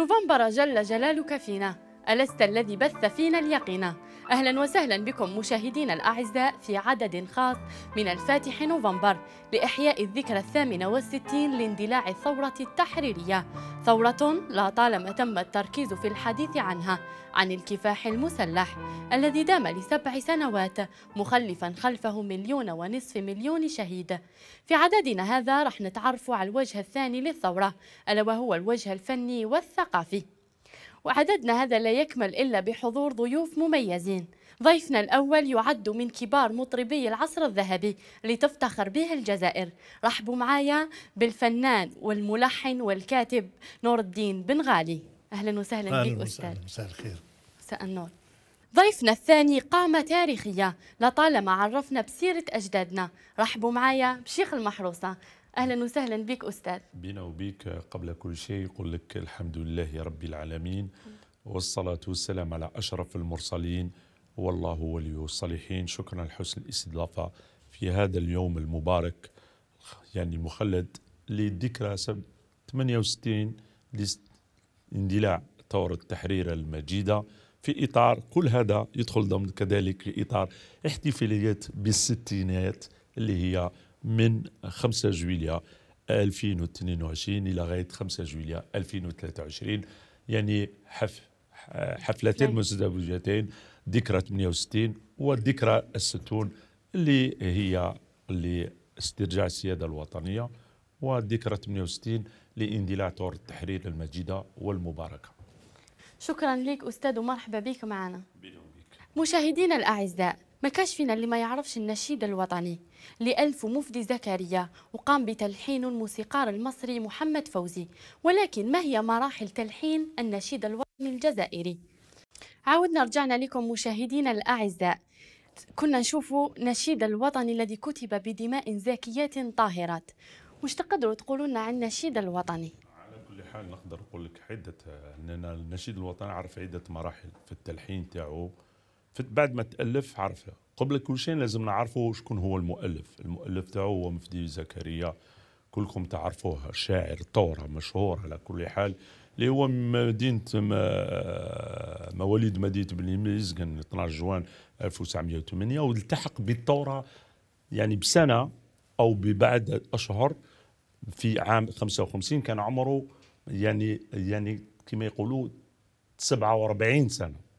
نوفمبر جل جلالك فينا ألست الذي بث فينا اليقينا أهلا وسهلا بكم مشاهدينا الأعزاء في عدد خاص من الفاتح نوفمبر لإحياء الذكرى الثامنة والستين لاندلاع الثورة التحريرية ثورة لا طالما تم التركيز في الحديث عنها عن الكفاح المسلح الذي دام لسبع سنوات مخلفا خلفه مليون ونصف مليون شهيد في عددنا هذا رح نتعرف على الوجه الثاني للثورة ألا وهو الوجه الفني والثقافي وعددنا هذا لا يكمل إلا بحضور ضيوف مميزين ضيفنا الأول يعد من كبار مطربي العصر الذهبي اللي تفتخر به الجزائر رحبوا معايا بالفنان والملحن والكاتب نور الدين بن غالي أهلا وسهلا بك أستاذ مساء الخير مساء النور ضيفنا الثاني قامة تاريخية لطالما عرفنا بسيرة أجدادنا رحبوا معايا بشيخ المحروسة اهلا وسهلا بك استاذ بنا وبك قبل كل شيء يقول لك الحمد لله رب العالمين والصلاه والسلام على اشرف المرسلين والله ولي الصالحين شكرا لحسن الاستضافه في هذا اليوم المبارك يعني المخلد لذكرى 68 لاندلاع ثوره التحرير المجيده في اطار كل هذا يدخل ضمن كذلك اطار احتفاليات بالستينات اللي هي من 5 جويليا 2022 الى غايه 5 جويليا 2023 يعني حف حفلتين مزدوجتين ذكرى 68 والذكرى الستون اللي هي لاسترجاع السياده الوطنيه وذكرى 68 لاندلاع ثوره التحرير المجيده والمباركه. شكرا لك استاذ ومرحبا بك معنا. مشاهدينا الاعزاء ما كاش فينا اللي ما يعرفش النشيد الوطني اللي ألف مفدي زكريا وقام بتلحين الموسيقار المصري محمد فوزي ولكن ما هي مراحل تلحين النشيد الوطني الجزائري عاودنا رجعنا لكم مشاهدينا الأعزاء كنا نشوف نشيد الوطني الذي كتب بدماء زاكيات طاهرات واش تقدروا تقولوا لنا عن النشيد الوطني على كل حال نقدر نقول لك عده اننا النشيد الوطني عرف عده مراحل في التلحين تاعو بعد ما تالف عرفها قبل كل شيء لازم نعرفوا شكون هو المؤلف المؤلف تاعو هو مفدي زكريا كلكم تعرفوه شاعر ثورة مشهور على كل حال اللي هو من مدينة آه، مواليد مدينة بني ميزقن 12 جوان 1908 والتحق بالثورة يعني بسنة أو ببعد أشهر في عام 55 كان عمره يعني يعني كما يقولوا 47 سنة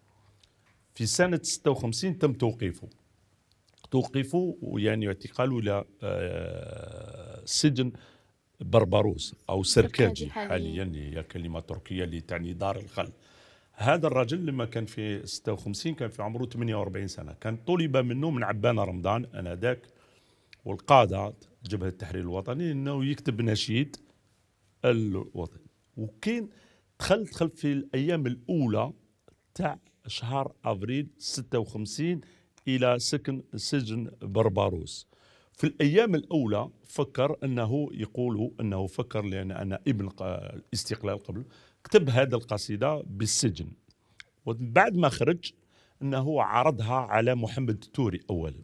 في سنة 56 تم توقيفه توقفوا ويعني اعتقالوا الى آه، سجن بربروس او سركاجي حاليا هي كلمه تركيه اللي تعني دار الخل هذا الرجل لما كان في 56 كان في عمره 48 سنه كان طلب منه من عبان رمضان انذاك والقاده جبهه التحرير الوطني انه يكتب نشيد الوطني وكان دخل دخل في الايام الاولى تاع شهر أفريل 56 إلى سكن سجن برباروس في الأيام الأولى فكر أنه يقول أنه فكر لأن أنا ابن الاستقلال قبل كتب هذا القصيدة بالسجن وبعد ما خرج أنه عرضها على محمد التوري أولا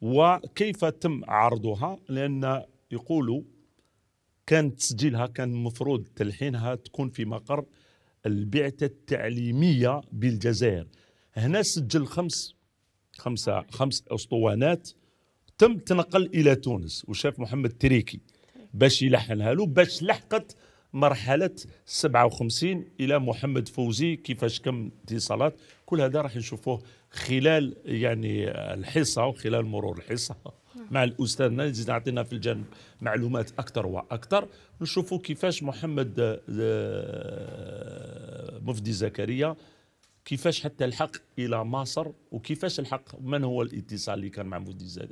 وكيف تم عرضها لأن يقولوا كان تسجيلها كان المفروض تلحينها تكون في مقر البعثة التعليمية بالجزائر هنا سجل خمس خمسة خمس أسطوانات تم تنقل إلى تونس وشاف محمد تريكي باش يلحنها له باش لحقت مرحلة 57 إلى محمد فوزي كيفاش كم اتصالات كل هذا راح نشوفوه خلال يعني الحصة وخلال مرور الحصة مع الاستاذنا اللي يعطينا في الجانب معلومات اكثر واكثر نشوفوا كيفاش محمد آه، آه، مفدي زكريا كيفاش حتى الحق الى مصر وكيفاش الحق من هو الاتصال اللي كان مع مفدي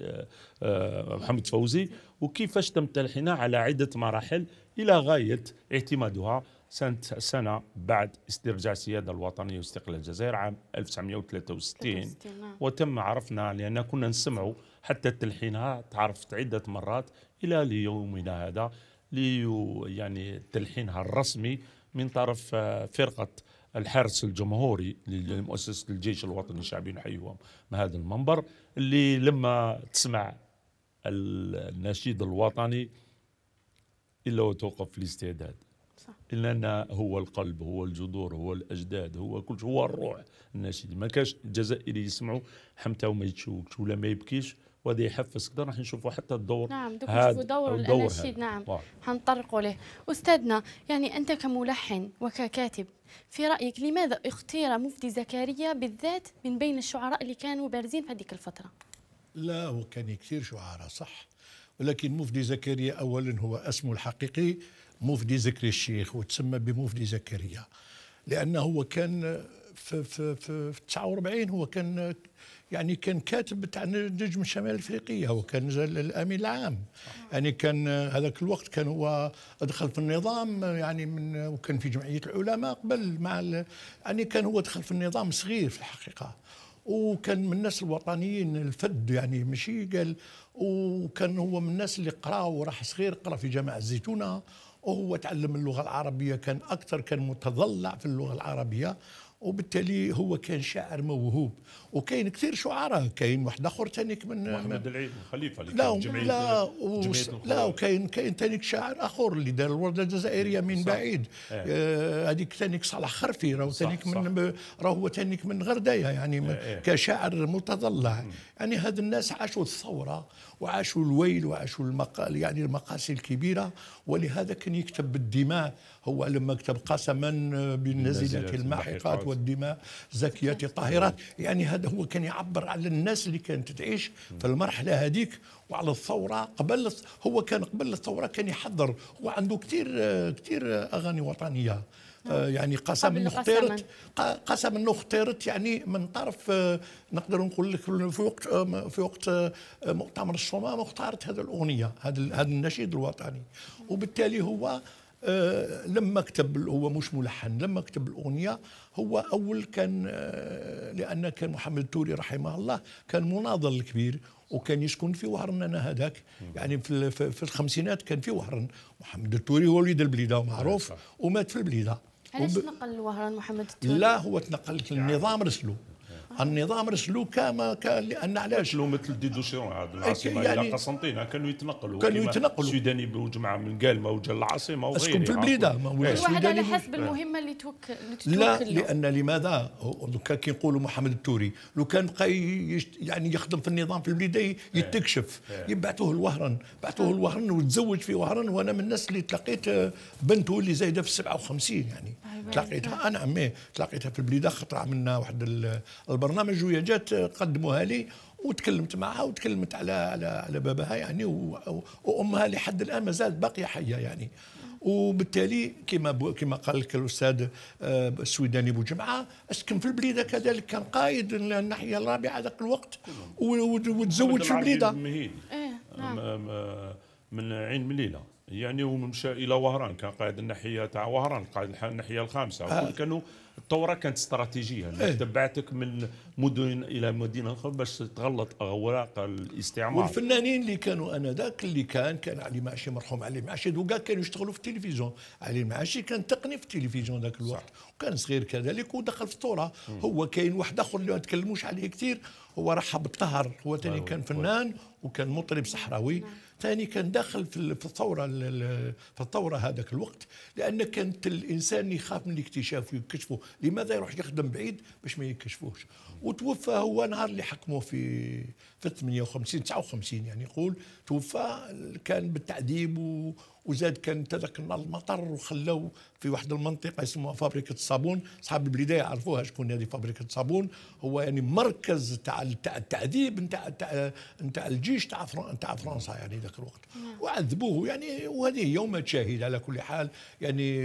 آه، محمد فوزي وكيفاش تم تلحينها على عده مراحل الى غايه اعتمادها سنة سنة بعد استرجاع السيادة الوطنية واستقلال الجزائر عام 1963 نعم. وتم عرفنا لأن كنا نسمعوا حتى تلحينها تعرفت عدة مرات إلى ليومنا هذا لي يعني تلحينها الرسمي من طرف آه، فرقة الحرس الجمهوري لمؤسسة الجيش الوطني الشعبي نحييهم من هذا المنبر اللي لما تسمع النشيد الوطني إلا وتوقف الاستعداد لأن هو القلب هو الجذور هو الأجداد هو كل هو الروح النشيد ما كاش الجزائري يسمعوا حمتى وما يتشوكش ولا ما يبكيش وهذا يحفز كده راح نشوفوا حتى الدور نعم دكتور دور الاناشيد نعم حنطرقوا له استاذنا يعني انت كملحن وككاتب في رايك لماذا اختير مفتي زكريا بالذات من بين الشعراء اللي كانوا بارزين في هذيك الفتره لا هو كان كثير شعراء صح ولكن مفدي زكريا اولا هو اسمه الحقيقي مفدي زكري الشيخ وتسمى بمفدي زكريا لانه هو كان في في في 49 هو كان يعني كان كاتب تاع نجم شمال افريقيا هو كان الامين العام آه. يعني كان هذاك الوقت كان هو دخل في النظام يعني من وكان في جمعيه العلماء قبل مع يعني كان هو دخل في النظام صغير في الحقيقه وكان من الناس الوطنيين الفد يعني ماشي قال وكان هو من الناس اللي قرا وراح صغير قرا في جامعه الزيتونه وهو تعلم اللغه العربيه كان اكثر كان متضلع في اللغه العربيه وبالتالي هو كان شاعر موهوب وكاين كثير شعراء كاين واحد اخر تانيك من محمد العيد الخليفه اللي لا كان لا وس... لا وكاين كاين تانيك شاعر اخر اللي دار الورده الجزائريه من صح. بعيد آه. آه، هذيك آه تانيك صلاح خرفي راهو تانيك من راهو هو تانيك من غردايه يعني آه، كشاعر متضلع يعني هاد الناس عاشوا الثوره وعاشوا الويل وعاشوا المقال يعني المقاسي الكبيره ولهذا كان يكتب بالدماء هو لما كتب قسما بالنزلات الماحقات والدماء زكيات طاهرات يعني هذا هو كان يعبر على الناس اللي كانت تعيش في المرحله هذيك وعلى الثوره قبل هو كان قبل الثوره كان يحضر وعنده كثير كثير اغاني وطنيه آه، آه، يعني قسم اختيرت قسم اختيرت يعني من طرف آه، نقدر نقول لك في وقت في وقت مؤتمر الصمام اختارت هذه الاغنيه هذا هذا النشيد الوطني وبالتالي هو لما كتب هو مش ملحن لما كتب الاغنيه هو اول كان لان كان محمد التوري رحمه الله كان مناضل كبير وكان يسكن في وهرن انا هذاك يعني في, في الخمسينات كان في وهرن محمد التوري هو وليد البليده ومعروف ومات في البليده علاش وب... تنقل وهران محمد التوني؟ لا هو تنقل النظام رسلو النظام رسلو كما كان لان علاش لو مثل ديدوسيون عاد العاصمه يعني الى قسنطينه كانوا يتنقلوا كانوا يتنقلوا السوداني جماعه من قال ما وجا العاصمه وغيره اسكن في البليده ما إيه. هذا على حسب إيه. المهمه اللي توك لا لان لماذا دوكا كي نقولوا محمد التوري لو كان بقى يعني يخدم في النظام في البليده إيه. يتكشف يبعثوه لوهران بعثوه آه. لوهران وتزوج في وهران وانا من الناس اللي تلاقيت آه، بنته اللي زايده في 57 يعني أيوة، تلاقيتها أيوة. انا عمي تلاقيتها في البليده خطره منا واحد البنت البرنامج وهي جات قدموها لي وتكلمت معها وتكلمت على على على بابها يعني وامها لحد الان ما زالت باقيه حيه يعني وبالتالي كما كما قال لك الاستاذ آه، السويداني ابو جمعه اسكن في البليده كذلك كان قائد الناحيه الرابعه ذاك الوقت وتزوج في البليده إيه، نعم. آه، آه، من عين مليله يعني ومشى الى وهران كان قائد الناحيه تاع وهران قائد الناحيه الخامسه آه. كانوا الثوره كانت استراتيجيه إيه؟ تبعتك من مدن الى مدينه اخرى باش تغلط اوراق الاستعمار والفنانين اللي كانوا انذاك اللي كان كان علي معشي مرحوم علي معشي دوكا كانوا يشتغلوا في التلفزيون علي معشي كان تقني في التلفزيون ذاك الوقت صح. وكان صغير كذلك ودخل في الثوره هو كاين واحد اخر اللي ما تكلموش عليه كثير هو رحب الطهر هو ثاني كان فنان وكان مطرب صحراوي نعم. ثاني كان داخل في الثوره في الثوره هذاك الوقت لان كانت الانسان يخاف من الاكتشاف ويكشفه لماذا يروح يخدم بعيد باش ما يكشفوش وتوفى هو نهار اللي حكموه في في 58 59 يعني يقول توفى كان بالتعذيب وزاد كان تذاك النهار المطر وخلاو في واحد المنطقه اسمها فابريكه الصابون اصحاب البلديه يعرفوها شكون هذه فابريكه الصابون هو يعني مركز تاع التعذيب نتاع نتاع الجيش تاع تاع فرنسا يعني ذاك الوقت نعم. وعذبوه يعني وهذه يوم شهيد على كل حال يعني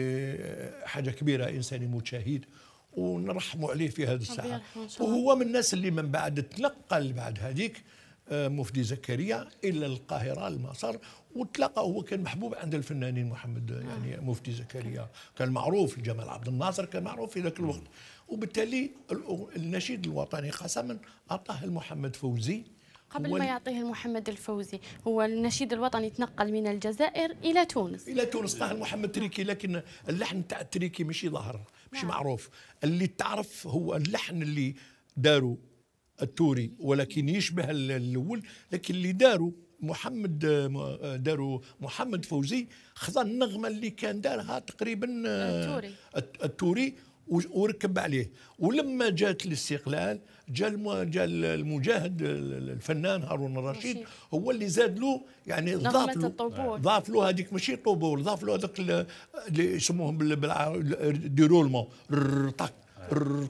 حاجه كبيره انسان يموت شهيد ونرحموا عليه في هذه الساعه وهو من الناس اللي من بعد تنقل بعد هذيك آه، مفدي زكريا الى القاهره المسار وتلقى هو كان محبوب عند الفنانين محمد آه. يعني مفتي زكريا كان معروف جمال عبد الناصر كان معروف في ذاك الوقت وبالتالي النشيد الوطني قسما اعطاه المحمد فوزي قبل ما يعطيه المحمد الفوزي هو النشيد الوطني تنقل من الجزائر الى تونس الى تونس طه محمد تريكي لكن اللحن تاع التريكي ماشي ظاهر مش نعم. معروف اللي تعرف هو اللحن اللي داروا التوري ولكن يشبه الاول لكن اللي داروا محمد داروا محمد فوزي خذا النغمه اللي كان دارها تقريبا آه، التوري التوري وركب عليه ولما جات الاستقلال جا جا المجاهد الفنان هارون الرشيد هو اللي زاد له يعني ضاف له ضاف له هذيك ماشي طوبول ضاف له هذاك اللي يسموهم ديرولمون طق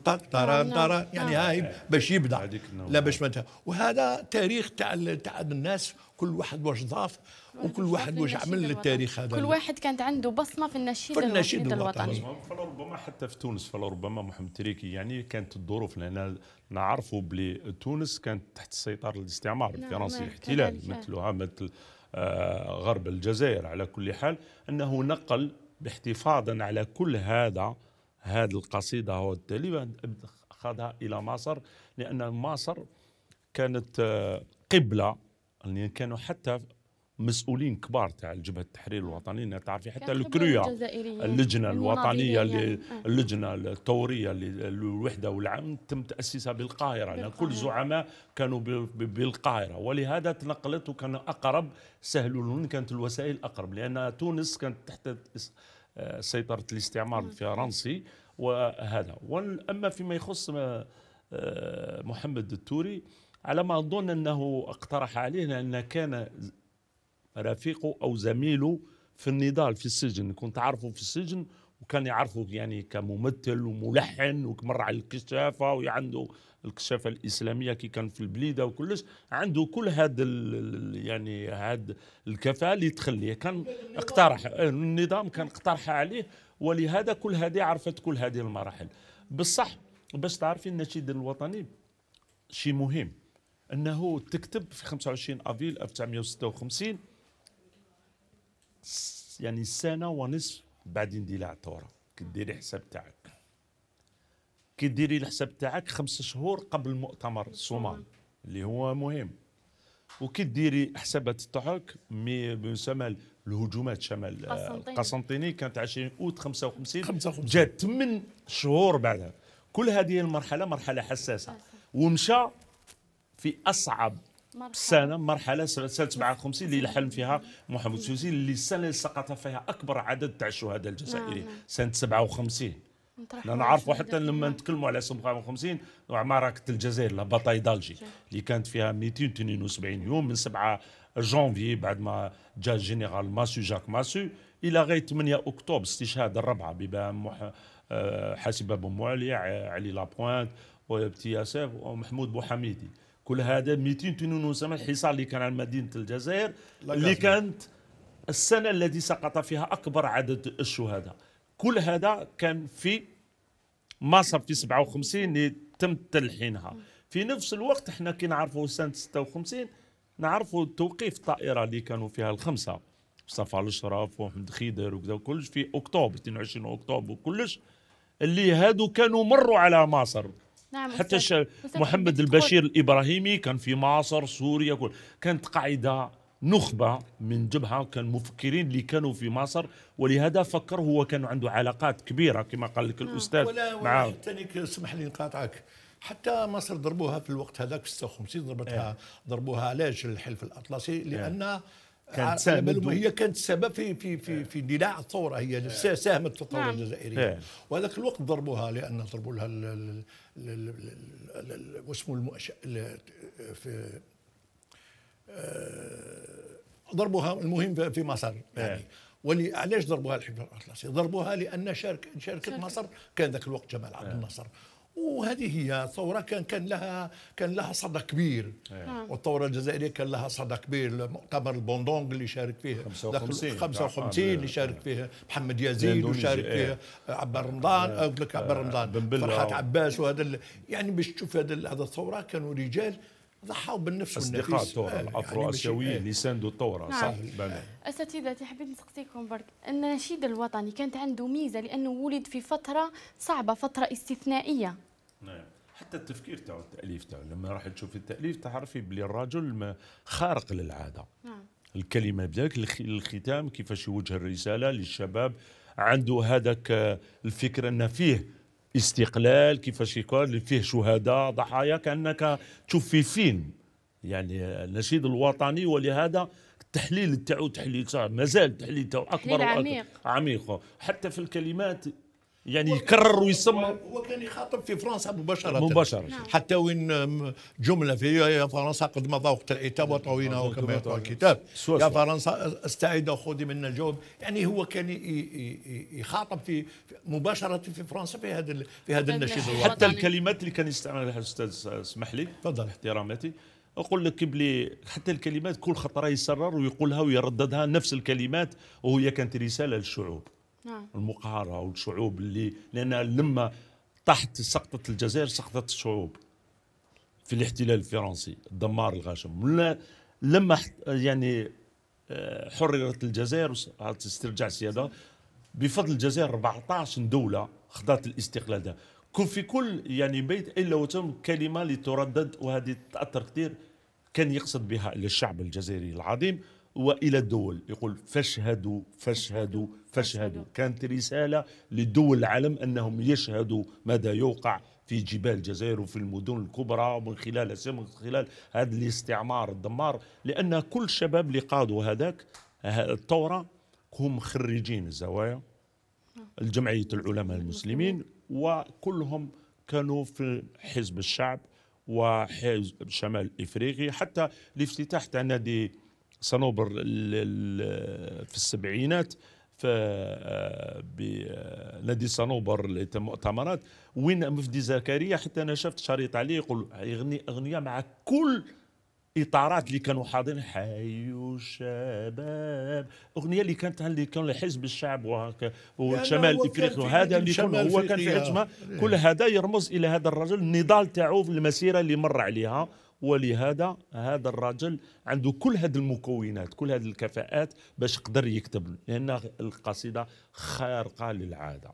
طق طران طران يعني نعم. هاي باش يبدا لا باش ما وهذا تاريخ تاع تاع الناس كل واحد واش ضاف وكل واحد واش عمل للتاريخ هذا كل واحد كانت عنده بصمه في النشيد, في النشيد الوطني, الوطني. فلربما حتى في تونس فلربما محمد تريكي يعني كانت الظروف لان نعرفوا بلي تونس كانت تحت سيطره الاستعمار نعم، الفرنسي الاحتلال مثلها مثل آه، غرب الجزائر على كل حال انه نقل باحتفاظا على كل هذا هذه القصيده هو التالي اخذها الى مصر لان مصر كانت آه، قبله يعني كانوا حتى مسؤولين كبار تاع الجبهه التحرير الوطنيه تعرفي حتى الكرويا اللجنه الوطنيه اللي يعني. آه. اللجنه الثوريه الوحده والعمل تم تاسيسها بالقاهره لان كل زعماء كانوا بالقاهره ولهذا تنقلت وكان اقرب سهل كانت الوسائل اقرب لان تونس كانت تحت آه، سيطره الاستعمار آه. الفرنسي وهذا اما فيما يخص محمد التوري على ما اظن انه اقترح عليه لان كان رفيقه او زميله في النضال في السجن كنت عارفه في السجن وكان يعرفه يعني كممثل وملحن ومر على الكشافه وعنده الكشافه الاسلاميه كي كان في البليده وكلش عنده كل هذا يعني هذا الكفاءه اللي تخليه كان اقترح النظام كان اقترح عليه ولهذا كل هذه عرفت كل هذه المراحل بصح باش تعرفي النشيد الوطني شيء مهم انه تكتب في 25 افيل 1956 يعني سنه ونصف بعد اندلاع عطوره كديري الحساب تاعك كديري الحساب تاعك خمس شهور قبل مؤتمر الصومال اللي هو مهم وكي ديري حسابات تاعك مي بسمال الهجومات شمال القسنطيني آه، كانت 20 اوت 55 55 جات 8 شهور بعدها كل هذه المرحله مرحله حساسه ومشى في اصعب مرحلة. سنه مرحله سنه 57 اللي حلم فيها محمد سوسي اللي السنه اللي سقط فيها اكبر عدد تاع الشهداء الجزائريين نعم، نعم. سنه 57 نعرفوا حتى لما نتكلموا على 57 معركه الجزائر باتاي دالجي اللي كانت فيها 272 يوم من 7 جانفي بعد ما جاء الجنرال ماسو جاك ماسو الى غايه 8 اكتوبر استشهاد الربعه ببام مح... آه، حاسب ابو معلي علي لابوانت وابتياسيف ومحمود بوحميدي كل هذا 200 تنين الحصار اللي كان على مدينه الجزائر اللي كانت السنه التي سقط فيها اكبر عدد الشهداء كل هذا كان في مصر في 57 اللي تم تلحينها في نفس الوقت احنا كي نعرفوا سنه 56 نعرفوا توقيف الطائره اللي كانوا فيها الخمسه مصطفى الاشراف واحمد خيدر وكذا وكلش في اكتوبر 22 اكتوبر وكلش اللي هادو كانوا مروا على مصر نعم حتى أستاذ. محمد البشير الابراهيمي كان في مصر سوريا كل كانت قاعده نخبه من جبهه كان مفكرين اللي كانوا في مصر ولهذا فكر هو كان عنده علاقات كبيره كما قال لك نعم. الاستاذ مع نعم. اسمح سمح لي نقاطعك حتى مصر ضربوها في الوقت هذاك في 56 ضربتها ايه. ضربوها علاش الحلف الاطلسي إيه. لان ايه. كانت سبب هي كانت سبب في في في في اندلاع الثوره هي إيه. ساهمت في الثوره نعم. الجزائريه إيه. وهذاك الوقت ضربوها لان ضربوا لها واسمه المؤش في آه، ضربوها المهم في مصر يعني إيه. ولي علاش ضربوها الحفاظ الاطلسي؟ ضربوها لان شارك شركه مصر كان ذاك الوقت جمال عبد الناصر وهذه هي ثورة كان كان لها كان لها صدى كبير إيه. نعم. والثورة الجزائرية كان لها صدى كبير مؤتمر البوندونغ اللي شارك فيه 55 55 نعم. اللي شارك إيه. فيه محمد يزيد وشارك فيه إيه. عبد رمضان قلت لك عبد رمضان آه، فرحات عباس وهذا يعني باش تشوف هذا هذا الثورة كانوا رجال ضحوا بالنفس اصدقاء الثوره آه، يعني الافرو اسيويين آه. اللي ساندوا الثوره نعم. صح بنا. اساتذتي حبيت نسقسيكم برك النشيد الوطني كانت عنده ميزه لانه ولد في فتره صعبه فتره استثنائيه نعم حتى التفكير تاعو التاليف تاعو لما راح تشوف التاليف تعرفي بلي الرجل خارق للعاده نعم. الكلمه بذلك الختام كيفاش يوجه الرساله للشباب عنده هذاك آه، الفكر ان فيه استقلال كيفاش يكون فيه شهداء ضحايا كانك تشوف في فيلم يعني النشيد الوطني ولهذا التحليل تاعو تحليل مازال التحليل تاعو اكبر عميق عميق حتى في الكلمات يعني يكرر ويسمى هو كان يخاطب في فرنسا مباشرة مباشرة نعم. حتى وين جملة فيها يا فرنسا قد ما وقت العتاب وطوينا كما يقول الكتاب سوى سوى. يا فرنسا استعيد خودي منا الجواب يعني هو كان يخاطب في مباشرة في فرنسا في هذا في هذا طيب، النشيد حتى الكلمات اللي كان يستعملها الأستاذ اسمح لي تفضل احتراماتي اقول لك بلي حتى الكلمات كل خطره يسرر ويقولها ويرددها نفس الكلمات وهي كانت رساله للشعوب نعم. المقهرة والشعوب اللي لأن لما تحت سقطت الجزائر سقطت الشعوب في الاحتلال الفرنسي الدمار الغاشم لما يعني آه، حررت الجزائر استرجاع السيادة بفضل الجزائر 14 دولة خضعت الاستقلال ده كون في كل يعني بيت إلا وتم كلمة لتردد وهذه تأثر كثير كان يقصد بها الشعب الجزائري العظيم والى الدول يقول فاشهدوا فاشهدوا فاشهدوا كانت رسالة لدول العالم أنهم يشهدوا ماذا يوقع في جبال الجزائر وفي المدن الكبرى ومن خلال من خلال هذا الاستعمار الدمار لأن كل الشباب اللي قادوا هذاك الثورة هم خريجين الزوايا الجمعية العلماء المسلمين وكلهم كانوا في حزب الشعب وحزب شمال افريقيا حتى الافتتاح تاع نادي صنوبر في السبعينات في آه، آه، بنادي آه، صنوبر المؤتمرات وين مفدي زكريا حتى انا شفت شريط عليه يقول يغني اغنيه مع كل اطارات اللي كانوا حاضرين حيوا الشباب اغنيه اللي كانت اللي كان الحزب الشعب وهكا والشمال افريقيا وهذا اللي كان هو كان في عزمه كل إيه. هذا يرمز الى هذا الرجل النضال تاعو في المسيره اللي مر عليها ولهذا هذا الرجل عنده كل هذه المكونات كل هذه الكفاءات باش قدر يكتب لان القصيده خارقه للعاده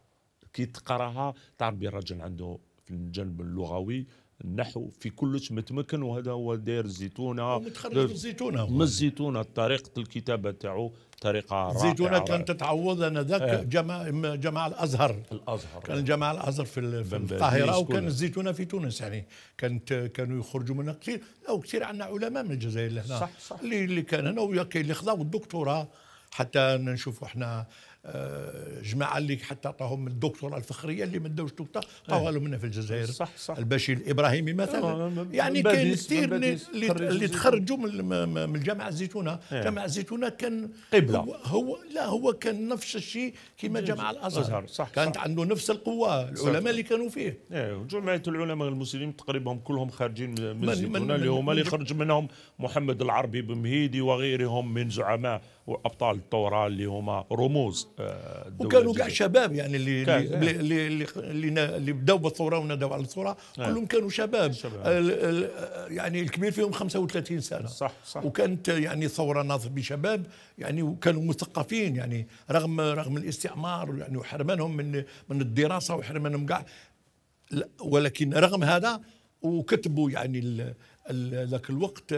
كي تقراها تعرف الرجل عنده في الجانب اللغوي النحو في كلش متمكن وهذا هو داير الزيتونه متخرج من الزيتونه من الزيتونه طريقه الكتابه تاعو طريقه رائعه الزيتونه كانت تتعوض انا ذاك آه. جماعه جماعه الازهر الازهر كان جماعه الازهر في, القاهره وكان الزيتونه في تونس يعني كانت كانوا يخرجوا منها كثير او كثير عندنا علماء من الجزائر هنا صح صح اللي كان هنا وكاين اللي خذاو الدكتوراه حتى نشوفوا احنا آه، جماعه اللي حتى عطاهم الدكتوراه الفخريه اللي ما داوش دوكتا عطاوها إيه. لهم هنا في الجزائر صح صح الباشي الابراهيمي مثلا آه، يعني كاين كثير اللي تخرجوا من الجامعه الزيتونه إيه. جامعه الزيتونه كان قبله هو لا هو كان نفس الشيء كما جامعه الازهر صح كانت صح عنده نفس القوه العلماء اللي كانوا فيه إيه، جمعيه العلماء المسلمين تقريبا كلهم خارجين من الزيتونه اللي هما اللي خرج منهم محمد العربي بمهيدي وغيرهم من زعماء وابطال الثوره اللي هما رموز آه، الدولة وكانوا كاع شباب يعني اللي آه. اللي, اللي اللي اللي, اللي بداوا بالثوره ونادوا على الثوره آه. كلهم كانوا شباب, شباب. يعني الكبير فيهم 35 سنه صح صح وكانت يعني ثوره ناضت بشباب يعني وكانوا مثقفين يعني رغم رغم الاستعمار يعني وحرمانهم من من الدراسه وحرمانهم كاع ولكن رغم هذا وكتبوا يعني ذاك الوقت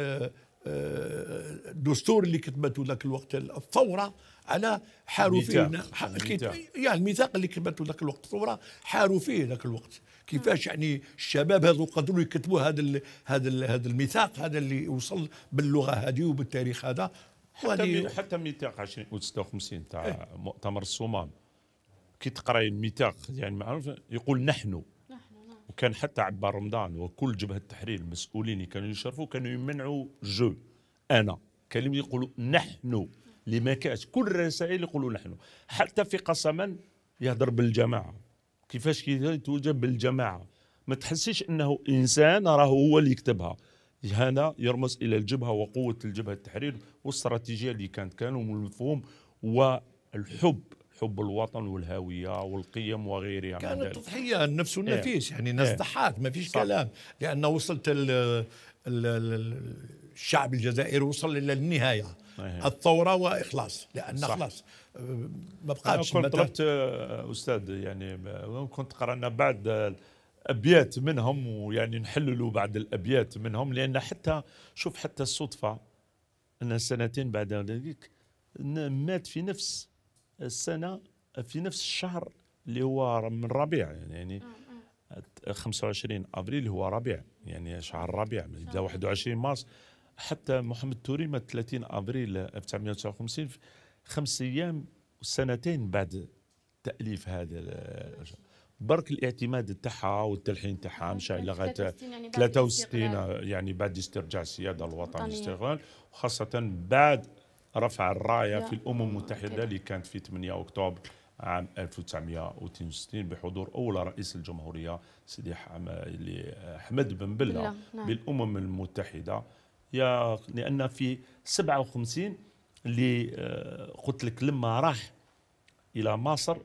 آه، الدستور اللي كتبته ذاك الوقت الثوره على حاروا فيه الميثاق. يعني الميثاق اللي كتبته ذاك الوقت الثوره حاروا فيه ذاك الوقت كيفاش يعني الشباب هذو قدروا يكتبوا هذا هذا هذا الميثاق هذا اللي وصل باللغه هذه وبالتاريخ هذا حتى حتى ميثاق 2056 تاع إيه. مؤتمر الصومام كي تقرا الميثاق يعني معروف يقول نحن وكان حتى عبار رمضان وكل جبهه التحرير المسؤولين اللي كانوا يشرفوا كانوا يمنعوا جو انا كلمه يقولوا نحن اللي ما كاش كل الرسائل يقولوا نحن حتى في قسما يهضر بالجماعه كيفاش يتوجب بالجماعه ما تحسيش انه انسان راه هو اللي يكتبها هنا يرمز الى الجبهه وقوه الجبهه التحرير والاستراتيجيه اللي كانت كانوا والمفهوم والحب حب الوطن والهويه والقيم وغيرها كانت تضحيه النفس إيه. والنفيس يعني الناس إيه. ضحات ما فيش كلام لان وصلت الـ الشعب الجزائري وصل الى إيه. الثوره واخلاص لان صح. خلاص آه، ما بقاش كنت طلبت آه، استاذ يعني آه، كنت قرانا بعد ابيات منهم ويعني نحللوا بعض الابيات منهم لان حتى شوف حتى الصدفه ان سنتين بعد ذلك مات في نفس السنه في نفس الشهر اللي هو من ربيع يعني, آه، آه. يعني 25 ابريل هو ربيع يعني شهر ربيع يبدا 21 مارس حتى محمد توري من 30 ابريل 1959 خمس ايام وسنتين بعد تاليف هذا برك الاعتماد تاعها والتلحين تاعها آه، مشى الى 63 يعني, يعني بعد استرجاع السياده الوطنيه الاستقلال وخاصه بعد رفع الرايه في الامم المتحده اللي كانت في 8 اكتوبر عام 1962 بحضور اول رئيس الجمهوريه سيدي احمد بن بله نعم. بالامم المتحده يا لان في 57 اللي آه، قلت لك لما راح الى مصر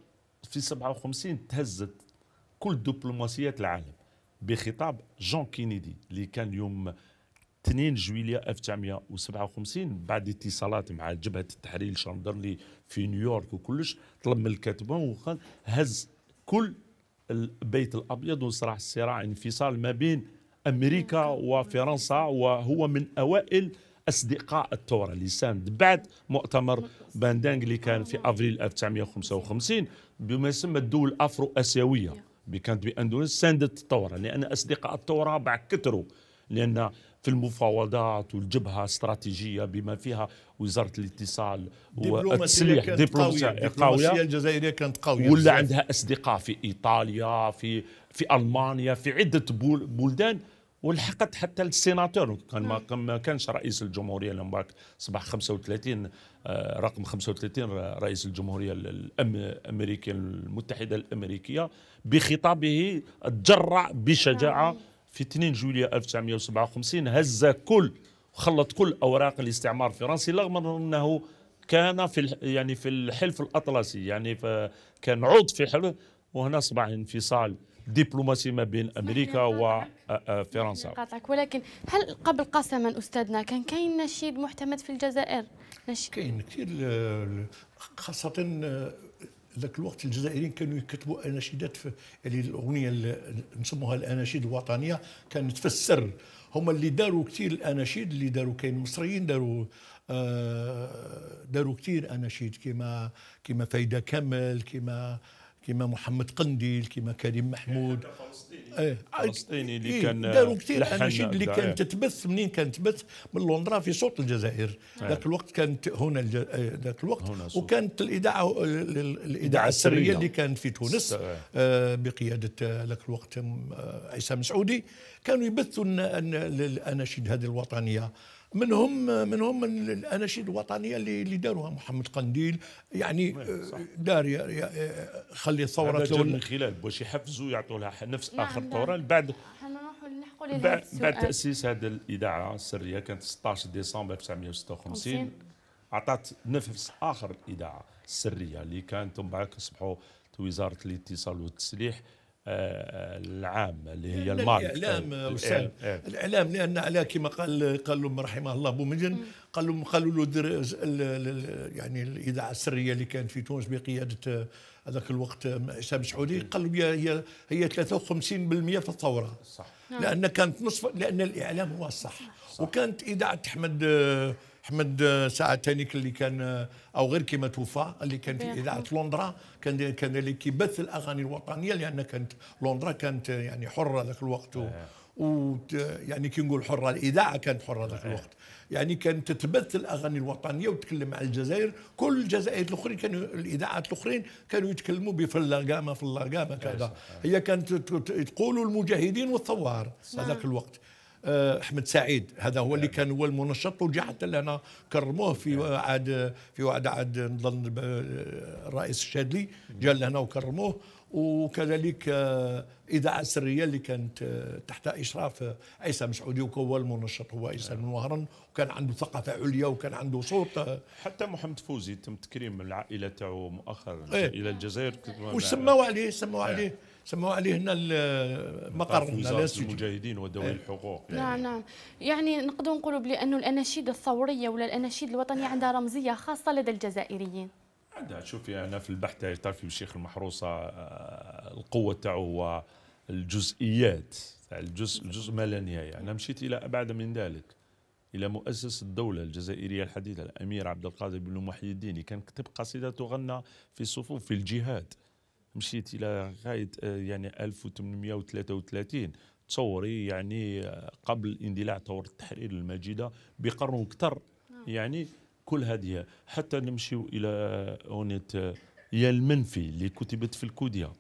في 57 تهزت كل دبلوماسيات العالم بخطاب جون كينيدي اللي كان يوم 2 جويليا 1957 بعد اتصالات مع جبهه التحرير شاندرلي في نيويورك وكلش طلب من الكاتبه وقال هز كل البيت الابيض وصراع الصراع انفصال ما بين امريكا وفرنسا وهو من اوائل اصدقاء الثوره ساند بعد مؤتمر باندانغ اللي كان في آه. افريل 1955 بما يسمى الدول الافرو اسيويه اللي كانت باندونيسيا ساندت الثوره لان اصدقاء الثوره بعد كثروا لان في المفاوضات والجبهه الاستراتيجيه بما فيها وزاره الاتصال والتسليح دبلوماسيه قويه الدبلوماسيه الجزائريه كانت قويه ولا بزيارة. عندها اصدقاء في ايطاليا في في المانيا في عده بلدان ولحقت حتى السيناتور كان ما نعم. كانش رئيس الجمهوريه لمبارك صباح 35 آه، رقم 35 رئيس الجمهوريه الامريكيه المتحده الامريكيه بخطابه تجرع بشجاعه نعم. في 2 جوليا 1957 هز كل وخلط كل أوراق الاستعمار الفرنسي رغم أنه كان في يعني في الحلف الأطلسي يعني كان عضو في حلف وهنا اصبح انفصال دبلوماسي ما بين امريكا وفرنسا آه، آه، قاطعك ولكن هل قبل قسما استاذنا كان كاين نشيد محتمد في الجزائر كاين كثير آه، خاصه ذاك الوقت الجزائريين كانوا يكتبوا اناشيدات في يعني الاغنيه اللي نسموها الاناشيد الوطنيه كانت في السر هما اللي داروا كثير الاناشيد اللي داروا كاين مصريين داروا آه داروا كثير اناشيد كما كما فايده كامل كما كيما محمد قنديل كيما كريم محمود ايه فلسطيني اللي إيه. كان داروا كثير اناشيد اللي كانت تبث منين كانت تبث من لندن في صوت الجزائر إيه. ذاك الوقت كانت هنا إيه، ذاك الوقت وكانت الاذاعه الاذاعه السريه اللي كانت في تونس آه، بقياده آه، ذاك الوقت آه، عصام سعودي كانوا يبثوا الاناشيد هذه الوطنيه منهم منهم الاناشيد الوطنيه اللي اللي داروها محمد قنديل يعني آه، دار آه، خلي ثوره لو من خلال باش يحفزوا يعطوا لها نفس نعم اخر ثوره نعم. بعد بعد, بعد تاسيس هذه الاذاعه السريه كانت 16 ديسمبر 1956 اعطت نفس اخر الاذاعه السريه اللي كانت من بعد اصبحوا وزاره الاتصال والتسليح العام اللي هي الماركت الاعلام إيه، استاذ إيه، إيه. الاعلام لان على كما قال قال له رحمه الله مجن قال له قالوا له دير يعني الاذاعه السريه اللي كانت في تونس بقياده آه، هذاك الوقت حسام آه، سعودي قال له هي هي 53% في الثوره صح لان كانت نصف لان الاعلام هو الصح صح. وكانت اذاعه احمد آه، احمد آه، ساعه تانيك اللي كان آه، او غير كيما توفى اللي كان في اذاعه لندرا كان كان اللي كيبث الاغاني الوطنيه لان كانت لندرا كانت آه، يعني حره ذاك الوقت و, يعني كي نقول حره الاذاعه كانت حره ذاك الوقت يعني كانت تتبث الاغاني الوطنيه وتتكلم على الجزائر كل الجزائر الاخرين كانوا الاذاعات الاخرين كانوا يتكلموا بفلاقامه فلاقامه كذا هي كانت تقولوا المجاهدين والثوار هذاك نعم. الوقت آه، احمد سعيد هذا هو اللي كان هو المنشط وجا حتى لهنا كرموه في آه. عاد في وعد عاد نظن الرئيس آه، الشادلي جا لهنا وكرموه وكذلك اذاعه السريه اللي كانت تحت اشراف عيسى مسعودي هو المنشط هو عيسى نعم. من وهران وكان عنده ثقافه عليا وكان عنده صوت حتى محمد فوزي تم تكريم العائله تاعو مؤخرا إيه؟ الى الجزائر وسموا عليه سموا نعم. عليه سموا عليه هنا المقر المجاهدين ودوي إيه. الحقوق يعني. نعم نعم يعني نقدر نقولوا بلي انه الاناشيد الثوريه ولا الاناشيد الوطنيه عندها رمزيه خاصه لدى الجزائريين عندها شوفي يعني انا في البحث تعرفي الشيخ المحروسه آه، القوه تاعو هو الجزئيات تاع الجزء الجزء ما لا نهايه انا مشيت الى ابعد من ذلك الى مؤسس الدوله الجزائريه الحديثه الامير عبد القادر بن محي الدين كان كتب قصيده تغنى في الصفوف في الجهاد مشيت الى غايه آه، يعني 1833 تصوري يعني آه، قبل اندلاع ثوره التحرير المجيده بقرن اكثر نعم. يعني كل هذه حتى نمشيو الى اونيت آه، يا المنفي اللي كتبت في الكوديا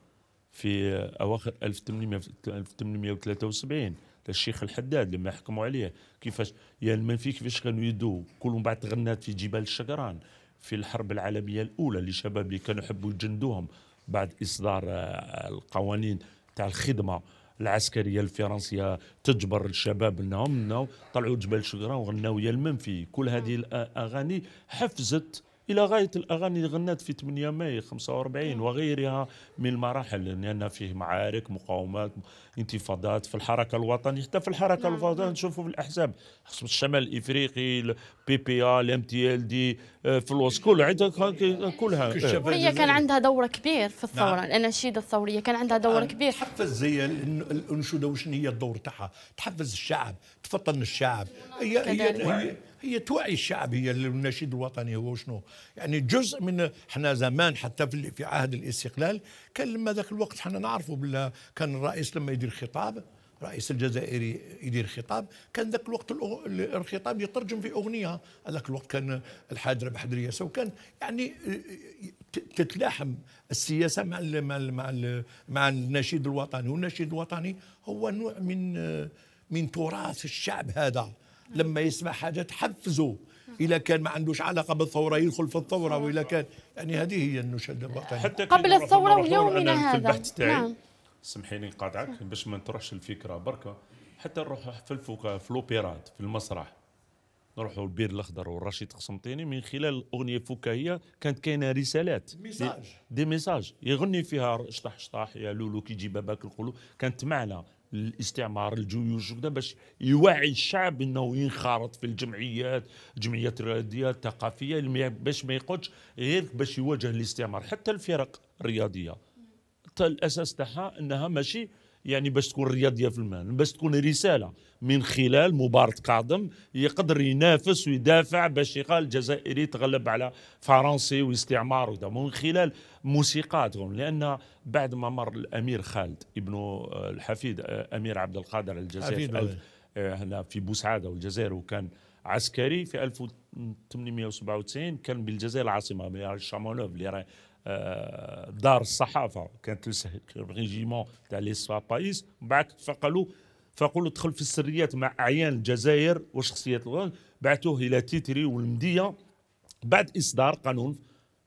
في اواخر 1873 للشيخ الحداد لما حكموا عليه كيفاش يا المنفي كيفاش كانوا يدوا كل من بعد تغنات في جبال الشقران في الحرب العالميه الاولى اللي شباب اللي كانوا يحبوا يجندوهم بعد اصدار آه، القوانين تاع الخدمه العسكريه الفرنسيه تجبر الشباب انهم انه طلعوا جبل شقره وغناوا يا المنفي كل هذه الاغاني حفزت الى غايه الاغاني اللي غنات في 8 ماي 45 وغيرها من المراحل لان فيه معارك مقاومات انتفاضات في الحركه الوطنيه حتى في الحركه نعم. الوطنيه نعم. نشوفوا في الاحزاب حسب الشمال الافريقي بي بي ال ام تي ال دي آه، في الوسط كل كلها هي كان عندها دور كبير في نعم. الثوره نعم. الاناشيد الثوريه كان عندها دور كبير تحفز زي الانشوده وشنو هي الدور تاعها تحفز الشعب تفطن الشعب هي هي هي توعي الشعب هي النشيد الوطني هو شنو يعني جزء من احنا زمان حتى في في عهد الاستقلال كان لما ذاك الوقت حنا نعرفوا بالله كان الرئيس لما يدير خطاب الرئيس الجزائري يدير خطاب كان ذاك الوقت الخطاب يترجم في اغنيه هذاك الوقت كان الحاج ربح درياسه وكان يعني تتلاحم السياسه مع الـ مع الـ مع, مع النشيد الوطني والنشيد الوطني هو نوع من من تراث الشعب هذا لما يسمع حاجه تحفزه اذا كان ما عندوش علاقه بالثوره يدخل في الثوره واذا كان يعني هذه هي النشد الوطني حتى قبل الثوره ويومنا هذا في البحث تاعي نعم. سمحيني نقاطعك باش ما نطرحش الفكره بركه حتى نروح في الفوكا في الاوبيرات في المسرح نروحوا البير الاخضر والرشيد قسمطيني من خلال اغنيه فكاهيه كانت كاينه رسالات ميساج دي, دي ميساج يغني فيها شطح شطح يا لولو كي يجي باباك القلوب كانت معنى الاستعمار الجيوش وكذا باش يوعي الشعب انه ينخرط في الجمعيات جمعيات رياضيات ثقافيه باش ما يقعدش غير باش يواجه الاستعمار حتى الفرق الرياضيه الاساس تاعها انها ماشي يعني باش تكون رياضيه في المهن باش تكون رساله من خلال مباراه كاظم يقدر ينافس ويدافع باش يقال الجزائري يتغلب على فرنسي واستعمار وده من خلال موسيقاتهم لان بعد ما مر الامير خالد ابن آه، الحفيد آه، امير عبد القادر الجزائري أيوة. آه، هنا في بوسعاده والجزائر وكان عسكري في 1897 كان بالجزائر العاصمه شامونوف اللي آه، دار الصحافه كانت ريجيمون تاع لي بايس من بعد فقالوا فقلوا دخل في السريات مع اعيان الجزائر وشخصيات الغرب بعثوه الى تيتري والمديه بعد اصدار قانون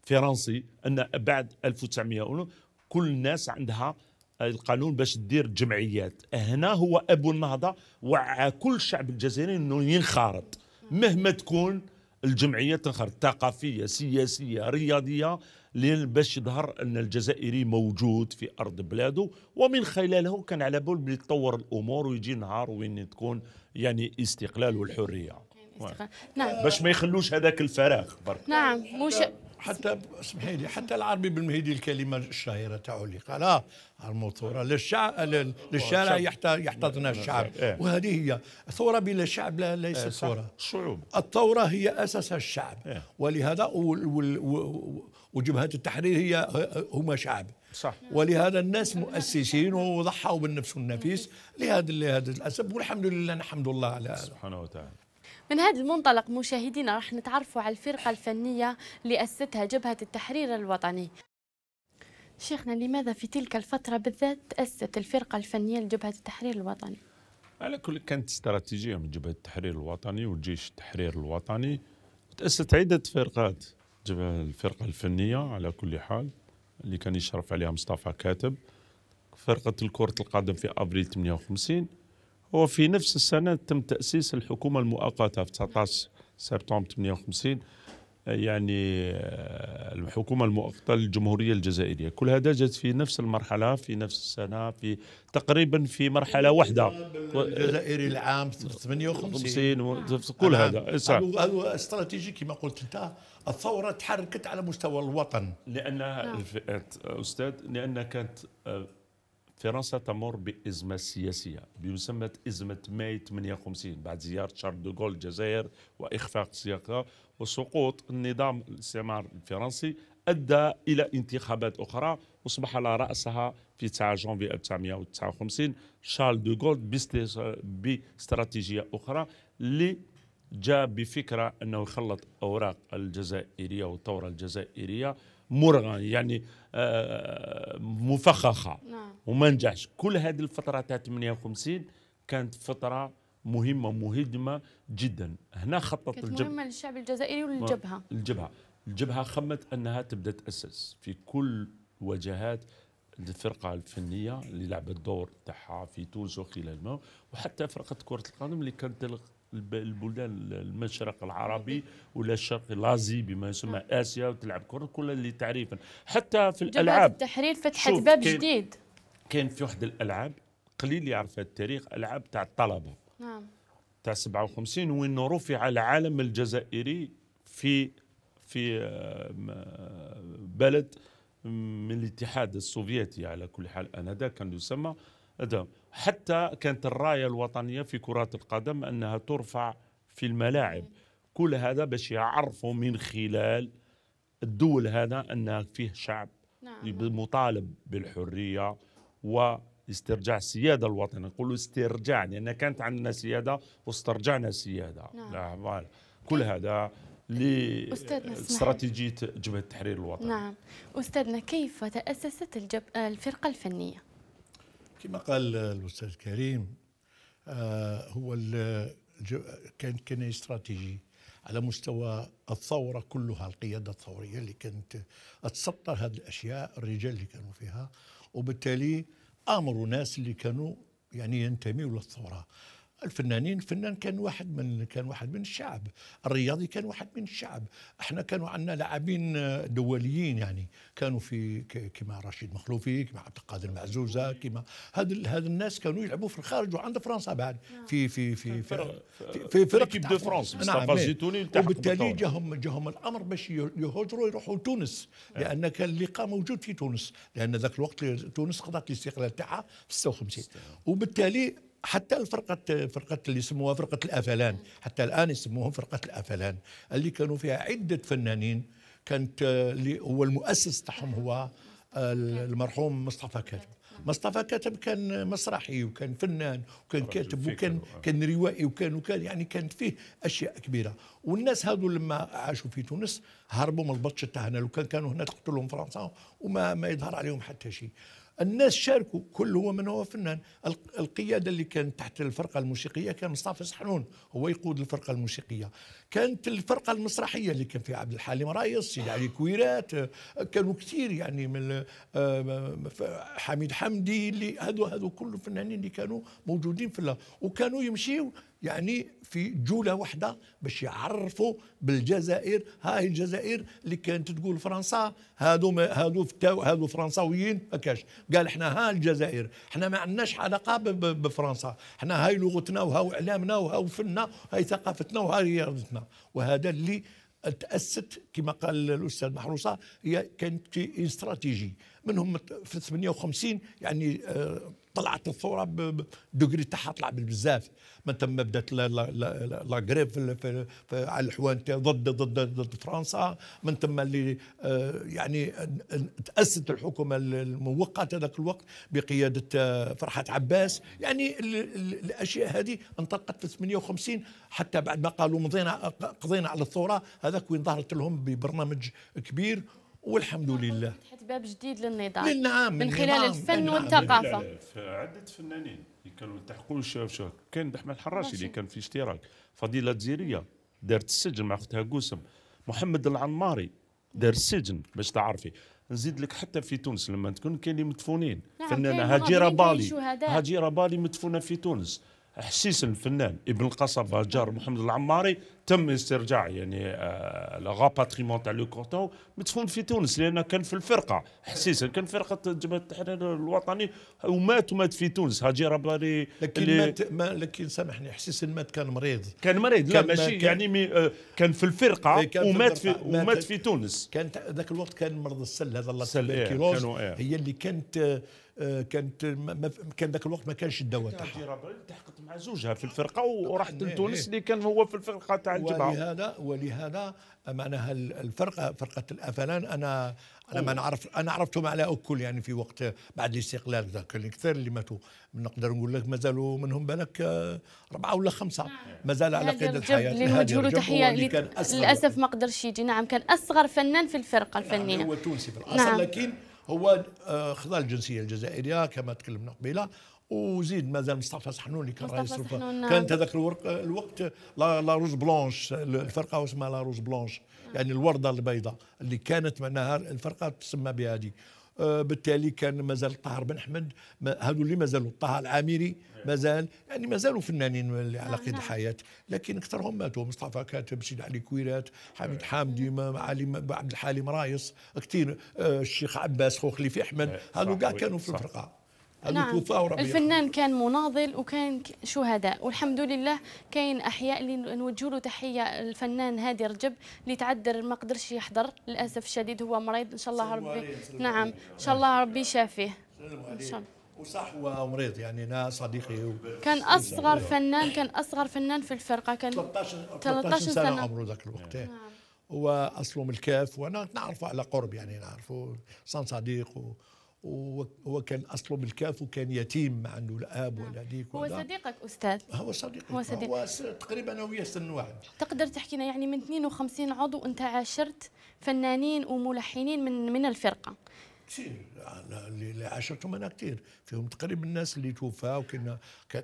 فرنسي ان بعد 1900 كل الناس عندها القانون باش تدير جمعيات هنا هو ابو النهضه وعى كل الشعب الجزائري انه ينخرط مهما تكون الجمعيات تنخرط ثقافيه سياسيه رياضيه باش يظهر ان الجزائري موجود في ارض بلاده ومن خلاله كان على بال بيتطور الامور ويجي نهار وين تكون يعني استقلال والحريه نعم باش ما يخلوش هذاك الفراغ برك نعم مش حتى اسمحي لي حتى العربي بالمهيدي الكلمه الشهيره تاعو اللي قال اه للشعب للشارع يحتضن الشعب إيه. وهذه هي ثوره بلا شعب لا ليست إيه، ثوره صعوبه الثوره هي اساسها الشعب إيه. ولهذا وجبهه التحرير هي هما شعب صح ولهذا الناس مؤسسين وضحوا بالنفس والنفيس لهذا لهذا الاسباب والحمد لله نحمد الله على هذا سبحانه وتعالى من هذا المنطلق مشاهدينا راح نتعرفوا على الفرقة الفنية اللي أسستها جبهة التحرير الوطني شيخنا لماذا في تلك الفترة بالذات أسست الفرقة الفنية لجبهة التحرير الوطني؟ على كل كانت استراتيجية من جبهة التحرير الوطني والجيش التحرير الوطني تأسست عدة فرقات جبهة الفرقة الفنية على كل حال اللي كان يشرف عليها مصطفى كاتب فرقة الكرة القدم في أبريل 58 هو في نفس السنة تم تأسيس الحكومة المؤقتة في 19 سبتمبر 58 يعني آه، الحكومة المؤقتة للجمهورية الجزائرية كل هذا جت في نفس المرحلة في نفس السنة في تقريبا في مرحلة واحدة الجزائري العام 58 كل هذا هذا استراتيجي كما قلت انت الثورة تحركت على مستوى الوطن لأنها أستاذ لأنها كانت آه، فرنسا تمر بأزمة سياسية بمسمى أزمة ماي 58 بعد زيارة شارل دوغول الجزائر وإخفاق سياقها وسقوط النظام الاستعمار الفرنسي أدى إلى انتخابات أخرى أصبح على رأسها في 9 جونفي 1959 شارل دوغول باستراتيجية أخرى اللي جاء بفكرة أنه يخلط أوراق الجزائرية والثورة الجزائرية مرغا يعني آه، مفخخه نعم. وما نجحش كل هذه الفتره تاع 58 كانت فتره مهمه مهدمه جدا هنا خطط الجبهه مهمه للشعب الجزائري والجبهه الجبهه الجبهه خمت انها تبدا تاسس في كل وجهات الفرقة الفنية اللي لعبت الدور تاعها في تونس وخلال ما وحتى فرقة كرة القدم اللي كانت البلدان المشرق العربي ولا الشرق الازي بما يسمى نعم. اسيا وتلعب كره كل اللي تعريفا حتى في الالعاب التحرير فتحت باب جديد كان في واحد الالعاب قليل يعرفها التاريخ العاب تاع الطلبه نعم تاع 57 وين رفع العالم الجزائري في في آه، آه، بلد من الاتحاد السوفيتي على كل حال انذاك كان يسمى دعم حتى كانت الرايه الوطنيه في كره القدم انها ترفع في الملاعب كل هذا باش يعرفوا من خلال الدول هذا ان فيه شعب نعم. مطالب بالحريه واسترجاع السياده الوطنيه نقولوا استرجاع لان كانت عندنا سياده واسترجعنا السياده نعم. كل طيب. هذا لاستراتيجيه جبهه التحرير الوطني نعم استاذنا كيف تاسست الجب... الفرقه الفنيه كما قال الاستاذ كريم آه، هو كان كان استراتيجي على مستوى الثوره كلها القياده الثوريه اللي كانت تسطر هذه الاشياء الرجال اللي كانوا فيها وبالتالي امروا ناس اللي كانوا يعني ينتميوا للثوره الفنانين الفنان كان واحد من كان واحد من الشعب الرياضي كان واحد من الشعب احنا كانوا عندنا لاعبين دوليين يعني كانوا في كما رشيد مخلوفي كما عبد القادر معزوزه كما هاد هاد الناس كانوا يلعبوا في الخارج وعند فرنسا بعد في نعم. في في في في فرق دو فرنسا نعم، وبالتالي جاهم جاهم الامر باش يهجروا يروحوا لتونس نعم. لان كان اللقاء موجود في تونس لان ذاك الوقت تونس قضت الاستقلال تاعها في 56 وبالتالي حتى الفرقة فرقة اللي يسموها فرقة الأفلان حتى الآن يسموهم فرقة الأفلان اللي كانوا فيها عدة فنانين كانت اللي هو المؤسس تاعهم هو المرحوم مصطفى كاتب مصطفى كاتب كان مسرحي وكان فنان وكان كاتب وكان كان روائي وكان وكان يعني كانت فيه اشياء كبيره والناس هذو لما عاشوا في تونس هربوا من البطش تاعنا لو كان كانوا هنا تقتلهم فرنسا وما ما يظهر عليهم حتى شيء الناس شاركوا كل هو من هو فنان القيادة اللي كانت تحت الفرقة الموسيقية كان مصطفى صحنون هو يقود الفرقة الموسيقية كانت الفرقة المسرحية اللي كان فيها عبد الحليم رايس سيدي علي كويرات كانوا كثير يعني من آه، حميد حمدي اللي هذو هذو كل الفنانين اللي كانوا موجودين في الله وكانوا يمشيوا يعني في جوله واحده باش يعرفوا بالجزائر هاي الجزائر اللي كانت تقول فرنسا هادو ما هادو فتاو هادو فرنساويين ما كاش قال احنا ها الجزائر احنا ما عندناش علاقه بفرنسا احنا هاي لغتنا وهاو اعلامنا وهاو فننا هاي ثقافتنا وهاي رياضتنا وهذا اللي تاسست كما قال الاستاذ محروسه هي كانت استراتيجي منهم في 58 يعني اه طلعت الثوره الدوغري تاعها طلع بالبزاف من تم بدات لا غريف على الحوان ضد ضد ضد فرنسا من تم اللي آه، يعني تاسست الحكومه المؤقته ذاك الوقت بقياده آه، فرحه عباس يعني الاشياء هذه انطلقت في 58 حتى بعد ما قالوا مضينا قضينا على الثوره هذاك وين ظهرت لهم ببرنامج كبير والحمد لله باب جديد للنضال للنعم من خلال نعم. الفن للنعم. والثقافه عده فنانين اللي كانوا التحقوا الشباب كان احمد الحراشي اللي كان في اشتراك فضيله الجزيريه دارت السجن مع اختها قوسم محمد العنماري دار السجن باش تعرفي نزيد لك حتى في تونس لما تكون كاين اللي مدفونين نعم فنانه هاجيره بالي هاجيره بالي مدفونه في تونس حسيس الفنان ابن القصبة جار محمد العماري تم استرجاع يعني آه، غاباتريمون تاع لو كورتون مدفون في تونس لان كان في الفرقه حسيس كان فرقه جبهه التحرير الوطني ومات ومات في تونس هاجي رباري لكن اللي مات ما لكن سامحني حسيس مات كان مريض كان مريض لا ماشي يعني مي آه، كان في الفرقه إيه، كان ومات في, الفرقة. في ومات في تونس كانت ذاك الوقت كان مرض السل هذا الله السل إيه كان إيه. هي اللي كانت آه، آه، كانت كان ذاك الوقت ما كانش الدواء تاعها التحقت مع زوجها في الفرقه وراحت إيه، لتونس إيه. اللي كان هو في الفرقه تاع الجماعه ولهذا ولهذا معناها الفرقه فرقه الافلان انا انا ما نعرف انا عرفتهم على اكل يعني في وقت بعد الاستقلال ذاك كثير اللي ماتوا نقدر نقول لك مازالوا منهم بالك آه، اربعه ولا خمسه نعم. مازال على قيد الحياه اللي نوجه له تحيه للاسف ما قدرش يجي نعم كان اصغر فنان في الفرقه نعم، الفنيه هو تونسي في الاصل نعم. لكن هو آه، خذا الجنسيه الجزائريه كما تكلمنا قبيله وزيد مازال مصطفى صحنون اللي كان رئيس الفرقه كانت هذاك الوقت لا, لا روز بلونش الفرقه اسمها لا روز بلونش آه. يعني الورده البيضاء اللي كانت معناها الفرقه تسمى بهذه آه، بالتالي كان مازال الطاهر بن احمد هذو اللي مازالوا طاهر العامري مازال يعني مازالوا فنانين اللي على نعم، قيد نعم. الحياه لكن اكثرهم ماتوا مصطفى كاتب سيد علي كويرات حميد نعم. حامدي علي عبد الحليم رايص كثير آه، الشيخ عباس خوخليف احمد إيه، هذو كاع كانوا في الفرقه نعم الفنان كان مناضل وكان شهداء والحمد لله كاين احياء اللي نوجه له تحيه الفنان هادي رجب اللي تعذر ما قدرش يحضر للاسف الشديد هو مريض ان شاء الله ربي نعم ان شاء الله ربي يشافيه ان شاء الله وصح هو مريض يعني انا صديقي و... كان اصغر فنان كان اصغر فنان في الفرقه كان 13 13 سنه, سنة. عمره ذاك الوقت نعم. هو اصله من الكاف وانا نعرفه على قرب يعني نعرفه صديق و... وهو كان اصله بالكاف وكان يتيم ما نعم. عنده لا اب ولا ديك هو صديقك استاذ هو صديقي هو صديقك هو تقريبا انا وياه سن واحد تقدر تحكي لنا يعني من 52 عضو انت عاشرت فنانين وملحنين من من الفرقه كثير انا اللي عاشرتهم انا كثير فيهم تقريبا الناس اللي توفى وكنا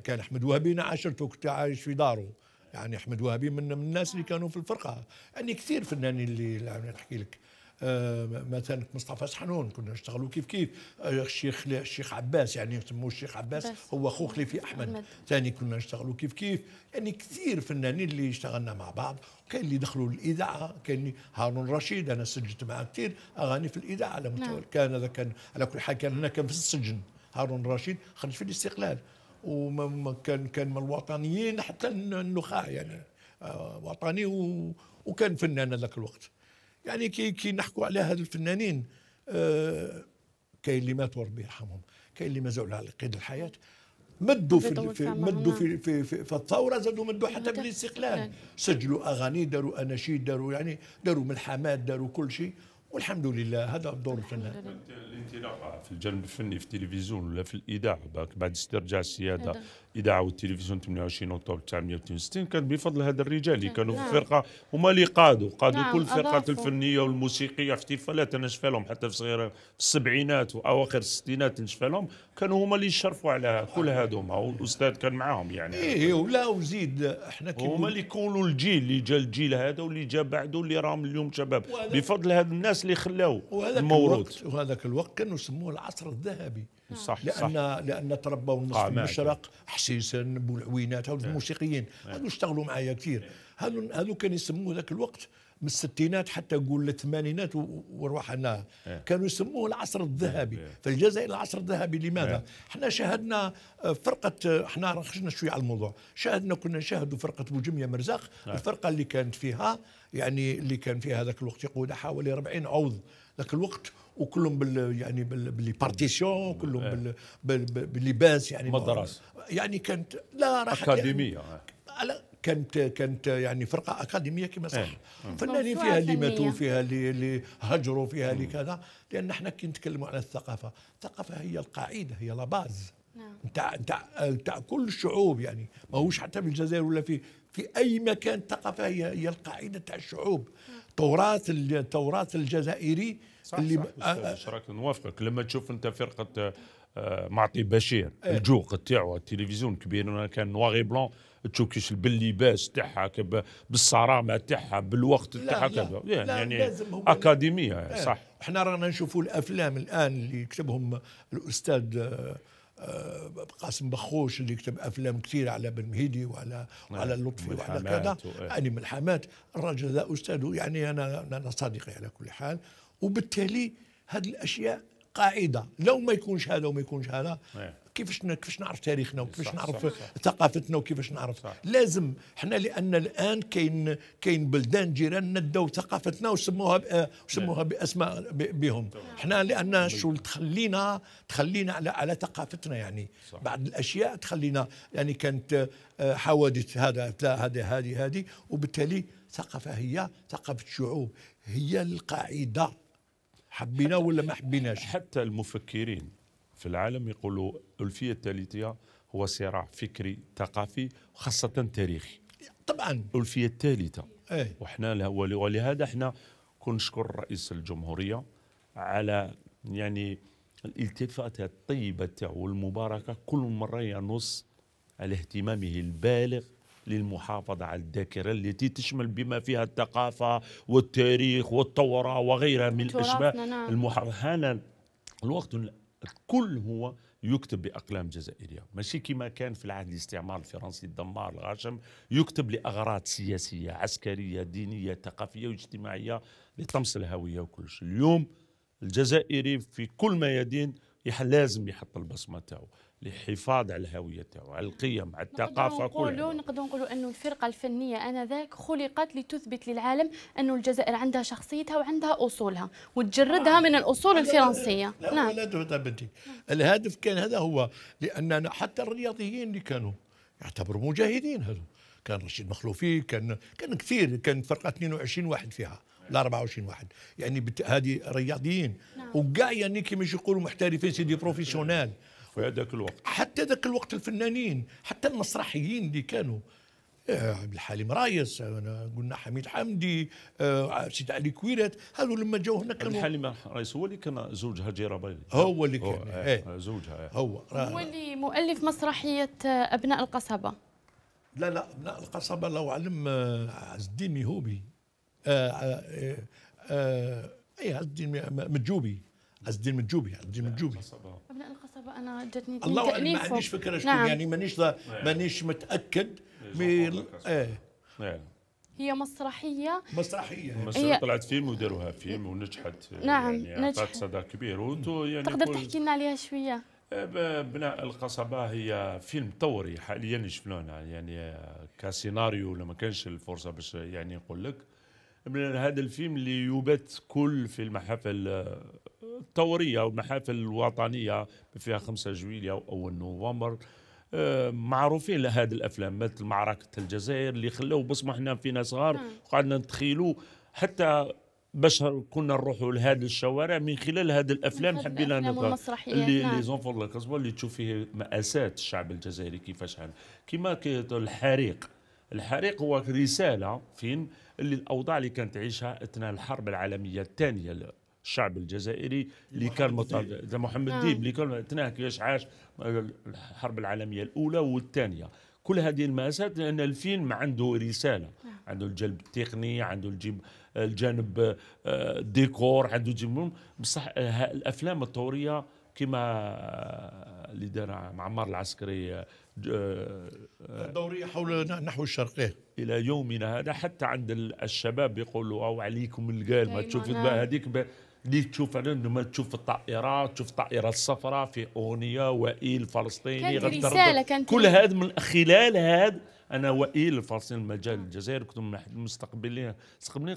كان احمد وهبي انا عاشرته كنت عايش في داره يعني احمد وهبي من, من الناس اللي كانوا في الفرقه يعني كثير فنانين اللي نحكي لك آه، مثلا مصطفى سحنون كنا نشتغلوا كيف كيف آه، الشيخ الشيخ عباس يعني يسموه الشيخ عباس هو خو خليفي احمد ثاني كنا نشتغلوا كيف كيف يعني كثير فنانين اللي اشتغلنا مع بعض كاين اللي دخلوا الاذاعه كاين هارون رشيد انا سجلت معاه كثير اغاني في الاذاعه على مستوى نعم. كان هذا كان على كل حال كان هنا كان في السجن هارون رشيد خرج في الاستقلال وكان كان من الوطنيين حتى النخاع يعني آه، وطني وكان فنان هذاك الوقت يعني كي كي نحكوا على هاد الفنانين آه كاين اللي ماتوا ربي يرحمهم كاين اللي مازالوا على قيد الحياه مدوا في, في مدوا في, في, في, في الثوره زادوا مدوا حتى في الاستقلال سجلوا اغاني داروا اناشيد داروا يعني داروا ملحمات داروا كل شيء والحمد لله هذا دور الفنان الانطلاقه في الجانب الفني في التلفزيون ولا في الاذاعه بعد استرجاع السياده اذاعه والتلفزيون 28 اكتوبر 1962 كان بفضل هذا الرجال اللي نعم. كانوا في نعم. الفرقه هما اللي قادوا قادوا نعم. كل الفرقات الفنيه والموسيقيه احتفالات انا لهم حتى في صغيره في السبعينات واواخر الستينات نشفى لهم كانوا هما اللي يشرفوا على كل هذوما والاستاذ كان معاهم يعني ايه ولا وزيد احنا كي هما اللي يكونوا الجيل اللي جا الجيل هذا واللي جا بعده اللي راهم اليوم شباب بفضل هذا الناس اللي خلاو الموروث وهذاك الوقت كانوا يسموه العصر الذهبي نعم. صح لان صح. لان تربوا النصف المشرق حسيسن بولعوينات هذو نعم. الموسيقيين نعم. هذو اشتغلوا معايا كثير هذو هذو كانوا يسموه ذاك الوقت من الستينات حتى قول الثمانينات وروحنا كانوا يسموه العصر الذهبي في الجزائر العصر الذهبي لماذا احنا شاهدنا آه، فرقه احنا آه، خرجنا شويه على الموضوع شاهدنا كنا نشاهد فرقه بوجميا مرزاق الفرقه اللي كانت فيها يعني اللي كان فيها ذاك الوقت يقود حوالي 40 عوض ذاك الوقت وكلهم بال يعني بال باللي بارتيسيون كلهم إيه. بال بال باللباس يعني مدرسه يعني كانت لا راحت اكاديميه يعني كانت كانت يعني فرقه اكاديميه كما إيه. صح فنانين فيها اللي ماتوا فيها اللي اللي هجروا فيها اللي كذا لان احنا كي نتكلموا على الثقافه الثقافه هي القاعده هي لاباز نتاع نعم. نتاع نتاع كل الشعوب يعني ماهوش حتى في الجزائر ولا في في اي مكان الثقافه هي هي القاعده تاع الشعوب نعم. توراة التوراة الجزائري صح اللي صح راك نوافقك لما تشوف انت فرقه آه، معطي بشير ايه. الجوق تاعو التلفزيون كبير كان نواغي بلون تشوف كيش باللباس تاعها بالصرامه تاعها بالوقت تاعها كذا إيه، يعني, يعني اكاديميه ايه. صح احنا رانا نشوفوا الافلام الان اللي كتبهم الاستاذ آه، آه، قاسم بخوش اللي كتب افلام كثير على بن مهيدي وعلى نعم. وعلى اللطفي وعلى كذا إيه. يعني ملحمات الراجل هذا استاذه يعني انا انا صديقي على كل حال وبالتالي هذه الاشياء قاعده لو ما يكونش هذا وما يكونش هذا إيه. كيفاش كيفاش نعرف تاريخنا وكيفاش نعرف صح صح ثقافتنا وكيفاش نعرف صح لازم احنا لان الان كاين كاين بلدان جيراننا داو ثقافتنا وسموها آه، وسموها نعم. باسماء بهم احنا لان نعم. شو تخلينا تخلينا على على ثقافتنا يعني صح بعض الاشياء تخلينا يعني كانت آه، حوادث هذا هذه هذه هذه وبالتالي ثقافه هي ثقافه الشعوب هي القاعده حبينا ولا ما حبيناش حتى المفكرين في العالم يقولوا الألفية الثالثة هو صراع فكري ثقافي خاصة تاريخي طبعا الألفية الثالثة أي. وحنا ولهذا احنا كنشكر رئيس الجمهورية على يعني الالتفاتات الطيبة تاعو والمباركة كل مرة ينص على اهتمامه البالغ للمحافظة على الذاكرة التي تشمل بما فيها الثقافة والتاريخ والثورة وغيرها من الأشباه نعم. المحافظة الوقت الكل هو يكتب بأقلام جزائرية ماشي كما كان في العهد الاستعمار الفرنسي الدمار الغاشم يكتب لأغراض سياسية عسكرية دينية ثقافية واجتماعية لطمس الهوية وكل شيء اليوم الجزائري في كل ميادين يدين لازم يحط البصمة تاعو للحفاظ على هويتها وعلى القيم على الثقافه نقدر نقدر نقولوا انه الفرقه الفنيه انذاك خلقت لتثبت للعالم انه الجزائر عندها شخصيتها وعندها اصولها وتجردها من الاصول الفرنسيه لا نعم لا بدي الهدف كان هذا هو لاننا حتى الرياضيين اللي كانوا يعتبروا مجاهدين هذو كان رشيد مخلوفي كان كان كثير كان فرقه 22 واحد فيها لا 24 واحد يعني هذه رياضيين نعم. وكاع يعني كيما يقولوا محترفين سيدي بروفيسيونيل في هذاك الوقت حتى ذاك الوقت الفنانين حتى المسرحيين اللي كانوا عبد الحليم رايس قلنا حميد حمدي آه، سيد علي كويرات هذو لما جاو هنا كانوا الحليم رايس هو اللي كان زوج هجيره بيض هو اللي كان آه، ايه آه، زوجها ايه هو هو اللي مؤلف مسرحيه ابناء القصبه لا لا ابناء القصبه لو علم عز الدين ميهوبي اي إيه، عز الدين مجوبي قصدي من جوبي قصدي من جوبي ابناء القصبه انا جتني الله ما عنديش فكره شكون نعم. يعني مانيش نعم. مانيش متاكد من ايه, إيه. نعم. هي مسرحية مسرحية مسرحية طلعت فيلم وداروها فيلم ونجحت نعم يعني نجحت صدى كبير يعني تقدر تحكي لنا عليها شوية إيه، بناء القصبة هي فيلم طوري حاليا شفناه يعني كسيناريو لما كانش الفرصة باش يعني نقول لك من هذا الفيلم اللي يبث كل في المحافل آه، الثوريه او المحافل الوطنيه فيها 5 جويليا او اول نوفمبر آه، معروفين لهذه الافلام مثل معركه الجزائر اللي خلاو بصمه حنا فينا صغار نعم. قعدنا نتخيلوا حتى باش كنا نروحوا لهذه الشوارع من خلال هذه الافلام حبينا نبقى اللي نعم. لي زونفور لا اللي تشوف فيه ماساه الشعب الجزائري كيفاش كيما الحريق الحريق هو رساله فين اللي الاوضاع اللي كانت تعيشها اثناء الحرب العالميه الثانيه الشعب الجزائري اللي كان مطالب محمد نعم. ديب اللي كان اثناء كيفاش عاش الحرب العالميه الاولى والثانيه كل هذه المآسات لأن الفيلم عنده رسالة نعم. عنده الجلب التقني عنده الجيب الجانب آه، الديكور عنده جيب بصح الأفلام الطورية كما اللي دار معمار العسكري آه، آه، الدورية حول نحو الشرقية إلى يومنا هذا حتى عند الشباب يقولوا أو عليكم القال ما تشوف آه. هذيك اللي تشوف ما تشوف الطائرات تشوف الطائرة الصفراء في أغنية وائل فلسطيني كانت رسالة كانت كل هذا من خلال هذا انا وائل الفلسطيني المجال الجزائر كنت من احد المستقبلين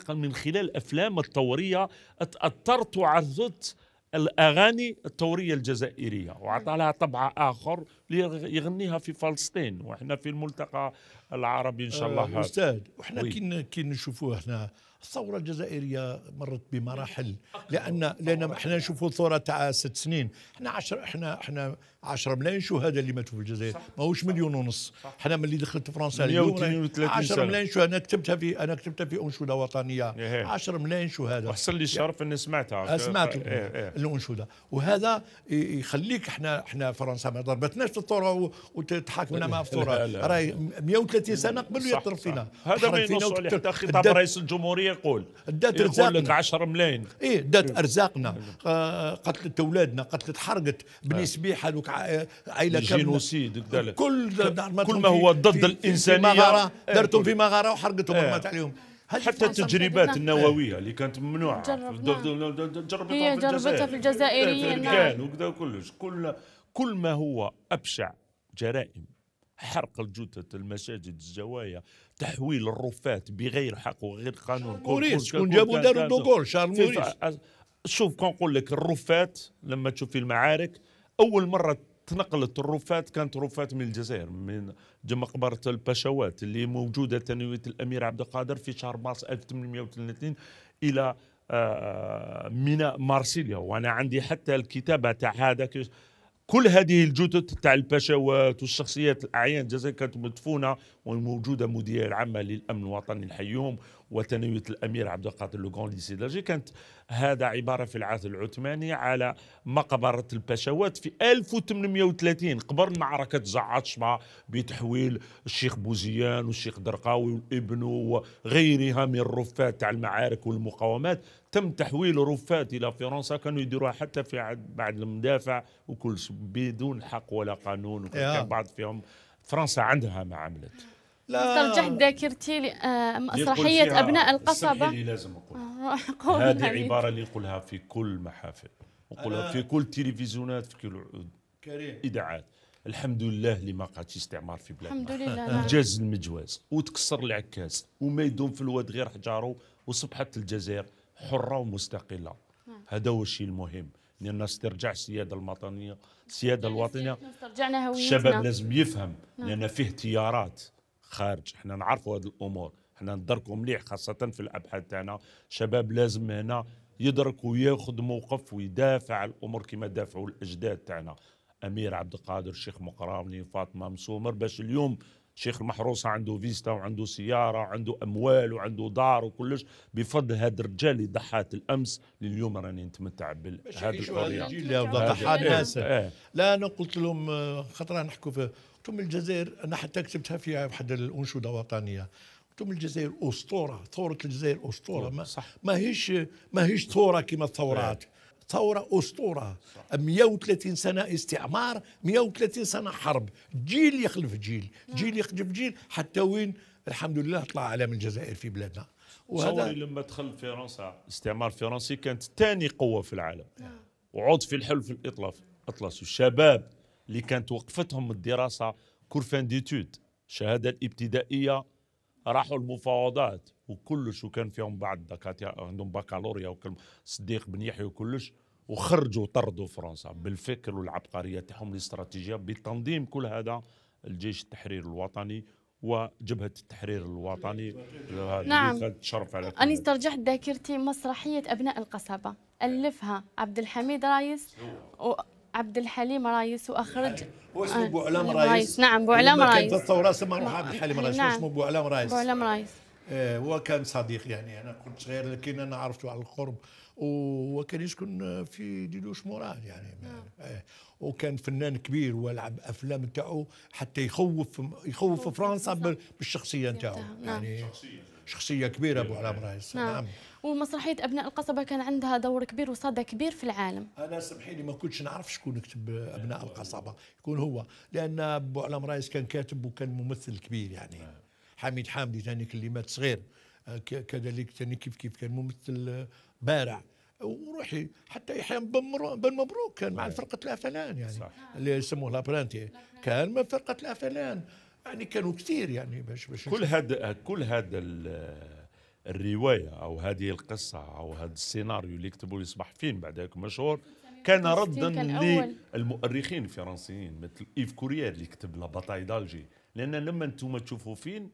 قال من خلال افلام الثوريه تاثرت وعرضت الأغاني الثورية الجزائرية وعطى لها طبع آخر ليغنيها في فلسطين وحنا في الملتقى العربي إن شاء الله آه، أستاذ وحنا كي كي نشوفوا إحنا الثورة الجزائرية مرت بمراحل لأن لأن إحنا نشوفوا الثورة تاع ست سنين إحنا عشر إحنا إحنا 10 ملايين شهداء اللي ماتوا في الجزائر ماهوش مليون ونص حنا ملي دخلت فرنسا اليوم 10 ملايين شهداء انا كتبتها في انا كتبتها في انشوده وطنيه 10 إيه. ملايين شهداء وحصل لي الشرف يعني اني سمعتها سمعت إيه، إيه. الانشوده وهذا يخليك احنا احنا فرنسا ما ضربتناش في الثوره وتحاكمنا مع الثوره راهي 130 سنه قبل يطرف فينا هذا ما ينص عليه حتى خطاب رئيس الجمهوريه يقول دات ارزاقنا 10 ملايين ايه دات ارزاقنا قتلت اولادنا قتلت حرقت بني سبيحه عائله الجينوسيد كل نعم، كل ما هو ضد الانسانيه إيه، في مغاره درتهم في مغاره وحرقتهم ايه. عليهم حتى التجريبات النوويه اللي كانت ممنوعه جربتها جربتها في الجزائريين نعم. وكذا كلش كل كل ما هو ابشع جرائم حرق الجثث المساجد الزوايا تحويل الرفات بغير حق وغير قانون موريس كون جابوا داروا دوغول شارل موريس شوف كون نقول لك الرفات لما تشوف المعارك اول مره تنقلت الرفات كانت رفات من الجزائر من مقبرة الباشوات اللي موجودة ثانوية الأمير عبد القادر في شهر مارس 1832 إلى آه، آه، ميناء مارسيليا وأنا عندي حتى الكتابة تاع هذاك كل هذه الجثث تاع الباشوات والشخصيات الأعيان الجزائر كانت مدفونة وموجودة مديرية العامة للأمن الوطني الحيوم وثانويه الامير عبد القادر لوغون ليسيداجي كانت هذا عباره في العهد العثماني على مقبره الباشوات في 1830 قبل معركه مع بتحويل الشيخ بوزيان والشيخ درقاوي وابنه وغيرها من الرفات تاع المعارك والمقاومات تم تحويل رفات الى فرنسا كانوا يديروها حتى في بعد المدافع وكل بدون حق ولا قانون وكان بعض فيهم فرنسا عندها ما عملت لا استرجعت ذاكرتي آه، مسرحية أبناء القصبة لازم أقول آه، هذه عبارة اللي نقولها في كل محافل نقولها في كل تلفزيونات في كل إذاعات الحمد لله اللي ما قعدش استعمار في بلادنا الحمد لله انجاز المجواز وتكسر العكاز وما يدوم في الواد غير حجاره وصبحت الجزائر حرة ومستقلة نعم. هذا هو الشيء المهم لان استرجاع السياده نعم، الوطنية السياده الوطنيه استرجعنا الشباب لازم يفهم نعم. لان فيه تيارات خارج احنا نعرفوا هذه الامور احنا ندركوا مليح خاصه في الابحاث تاعنا شباب لازم هنا يدرك وياخذ موقف ويدافع الامور كما دافعوا الاجداد تاعنا امير عبد القادر شيخ مقراوني فاطمه مسومر باش اليوم شيخ المحروسة عنده فيستا وعنده سيارة وعنده أموال وعنده دار وكلش بفضل هذا الرجال اللي ضحات الأمس لليوم راني نتمتع بهذه الحرية ضحى الناس إيه. لا أنا قلت لهم آه، خطرة نحكوا في ثم الجزائر انا حتى كتبتها في احد الانشوده الوطنيه ثم الجزائر اسطوره ثوره الجزائر اسطوره ما صح. ماهيش ماهيش ثوره كما الثورات ثوره اسطوره 130 سنه استعمار 130 سنه حرب جيل يخلف جيل نعم. جيل يخلف جيل حتى وين الحمد لله طلع علم الجزائر في بلادنا وهذا لما دخل فرنسا الاستعمار الفرنسي كانت ثاني قوه في العالم نعم. وعض في الحلف الاطلسي الشباب اللي كانت وقفتهم الدراسه كورفان ديتود الشهاده الابتدائيه راحوا المفاوضات وكلش وكان فيهم بعض دكاترة عندهم بكالوريا وكل صديق بن يحيى وكلش وخرجوا طردوا فرنسا بالفكر والعبقريه تاعهم الاستراتيجيه بتنظيم كل هذا الجيش التحرير الوطني وجبهه التحرير الوطني نعم تشرف على انا استرجعت ذاكرتي مسرحيه ابناء القصبه الفها عبد الحميد رايس عبد الحليم رايس واخرج هو اسمه آه، بوعلام رايس. رايس نعم بوعلام يعني رايس كان الثوره سمى عبد الحليم رايس نعم. اسمه بوعلام رايس بوعلام رايس آه، هو كان صديق يعني انا كنت صغير لكن انا عرفته على القرب وكان يسكن في ديدوش موران يعني نعم. آه. وكان فنان كبير ولعب افلام نتاعو حتى يخوف يخوف فرنسا بالشخصيه نتاعو نعم. يعني شخصية. شخصيه كبيره ابو علاء برايس أيوة. نعم. نعم ومسرحيه ابناء القصبه كان عندها دور كبير وصدى كبير في العالم انا سمحي لي ما كنتش نعرف شكون كتب ابناء القصبه يكون هو لان ابو علاء برايس كان كاتب وكان ممثل كبير يعني نعم. حميد حامدي ثاني مات صغير آه، كذلك ثاني كيف كيف كان ممثل آه، بارع وروحي حتى يحيى بن مبروك كان مع نعم. فرقه الافلان يعني صح. اللي يسموه لابرانتي كان من فرقه الافلان يعني كانوا كثير يعني باش باش كل هذا كل هذا الروايه او هذه القصه او هذا السيناريو اللي كتبوا يصبح فيلم بعداك مشهور كان ردا للمؤرخين الفرنسيين مثل ايف كوريير اللي كتب لا باتاي دالجي لان لما انتم تشوفوا فيلم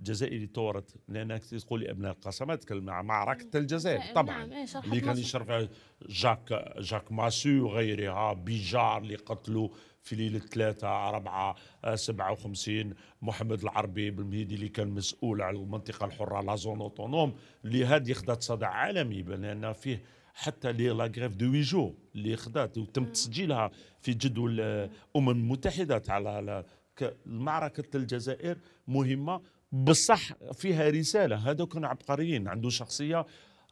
جزائري طورت لانك تقول ابناء القسمات مع معركه نعم، الجزائر نعم، طبعا نعم، إيه، اللي كان يشرف جاك جاك ماسو وغيرها بيجار اللي قتلوا في ليله 3 4 57 محمد العربي بالمهيدي اللي كان مسؤول على المنطقه الحره لا زون اوتونوم اللي هذه خدات صدى عالمي لان فيه حتى لي لا غريف دو ويجو اللي خدات وتم تسجيلها في جدول الامم المتحده على معركه الجزائر مهمه بصح فيها رساله هذوك عبقريين عنده شخصيه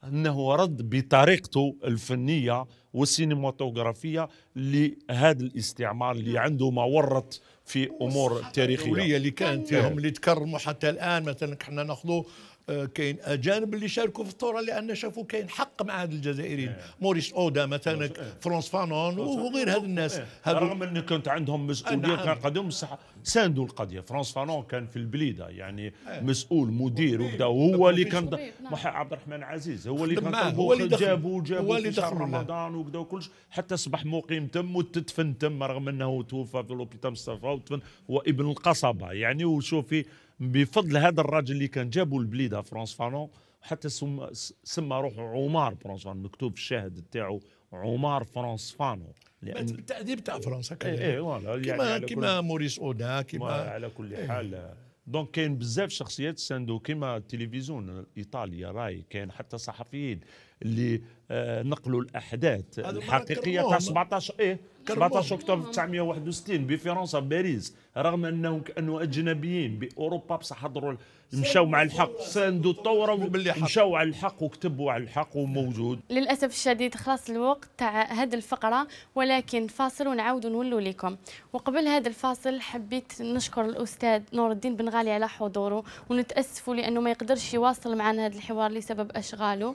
انه رد بطريقته الفنيه والسينماتوغرافيه لهذا الاستعمار اللي نعم. عنده ما ورط في امور تاريخيه اللي كانت فيهم إيه. اللي تكرموا حتى الان مثلا احنا ناخذوا آه، كاين اجانب اللي شاركوا في الثوره لان شافوا كاين حق مع هاد الجزائريين ايه. موريس اودا مثلا إيه. فرانس فانون وغير هاد إيه. الناس ايه. هادو رغم ان كانت عندهم مسؤوليه كان قدهم بصح ساندوا القضيه فرانس فانون كان في البليده يعني ايه. مسؤول مدير وبدا هو اللي كان نعم. عبد الرحمن عزيز هو اللي كان هو اللي جابوا جابوا في شهر رمضان وكذا وكلش حتى اصبح مقيم تم وتدفن تم رغم انه توفى في لوبيتام مصطفى وتفن هو ابن القصبه يعني وشوفي بفضل هذا الراجل اللي كان جابوا البليده فرانس فانون حتى سم سمى روحه عمار فرانس فانون مكتوب في الشاهد نتاعو عمار فرانس فانون لان التاديب تاع فرنسا كان ايه, إيه، يعني كما يعني كما موريس اودا كما على كل إيه. حال إيه. دونك كاين بزاف شخصيات ساندو كيما التلفزيون الايطالي راي كاين حتى صحفيين اللي آه، نقلوا الاحداث الحقيقيه تاع 17 ايه 17 اكتوبر 1961 بفرنسا بباريس رغم انهم كانوا اجنبيين باوروبا بصح حضروا مشاو مع الحق ساندوا الثوره مشاو على الحق وكتبوا على الحق وموجود للاسف الشديد خلاص الوقت تاع هذه الفقره ولكن فاصل ونعاود نولوا لكم وقبل هذا الفاصل حبيت نشكر الاستاذ نور الدين بن غالي على حضوره ونتاسفوا لانه ما يقدرش يواصل معنا هذا الحوار لسبب اشغاله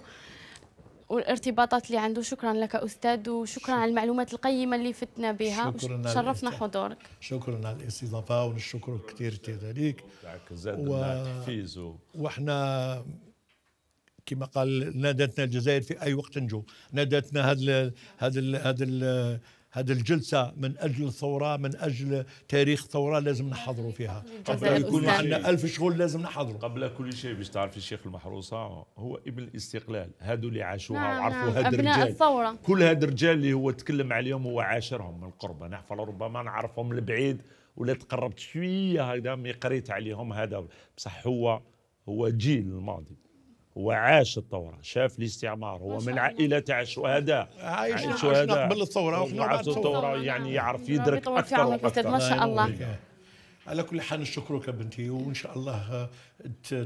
والارتباطات اللي عنده شكرا لك أستاذ وشكرا على المعلومات القيمة اللي فتنا بها شرفنا حضورك شكرا على الاستضافة والشكر كثير كذلك و... وحنا كما قال نادتنا الجزائر في اي وقت نجو نادتنا هذا هذا هذا هذه الجلسة من أجل الثورة من أجل تاريخ الثورة لازم نحضروا فيها قبل يكون عندنا ألف شغل لازم نحضروا قبل كل شيء باش تعرف الشيخ المحروسة هو ابن الاستقلال هادو اللي عاشوها نعم وعرفوا نعم. هاد الرجال الثورة. كل هاد الرجال اللي هو تكلم عليهم هو عاشرهم من قرب أنا فلربما نعرفهم من البعيد ولا تقربت شوية هكذا مي قريت عليهم هذا بصح هو هو جيل الماضي وعاش الثورة شاف الاستعمار هو من عائلة الشهداء عايش الشهداء قبل الثورة وعاش الثورة يعني نعم. يعرف يدرك أكثر ما شاء الله نعم. على كل حال نشكرك بنتي وان شاء الله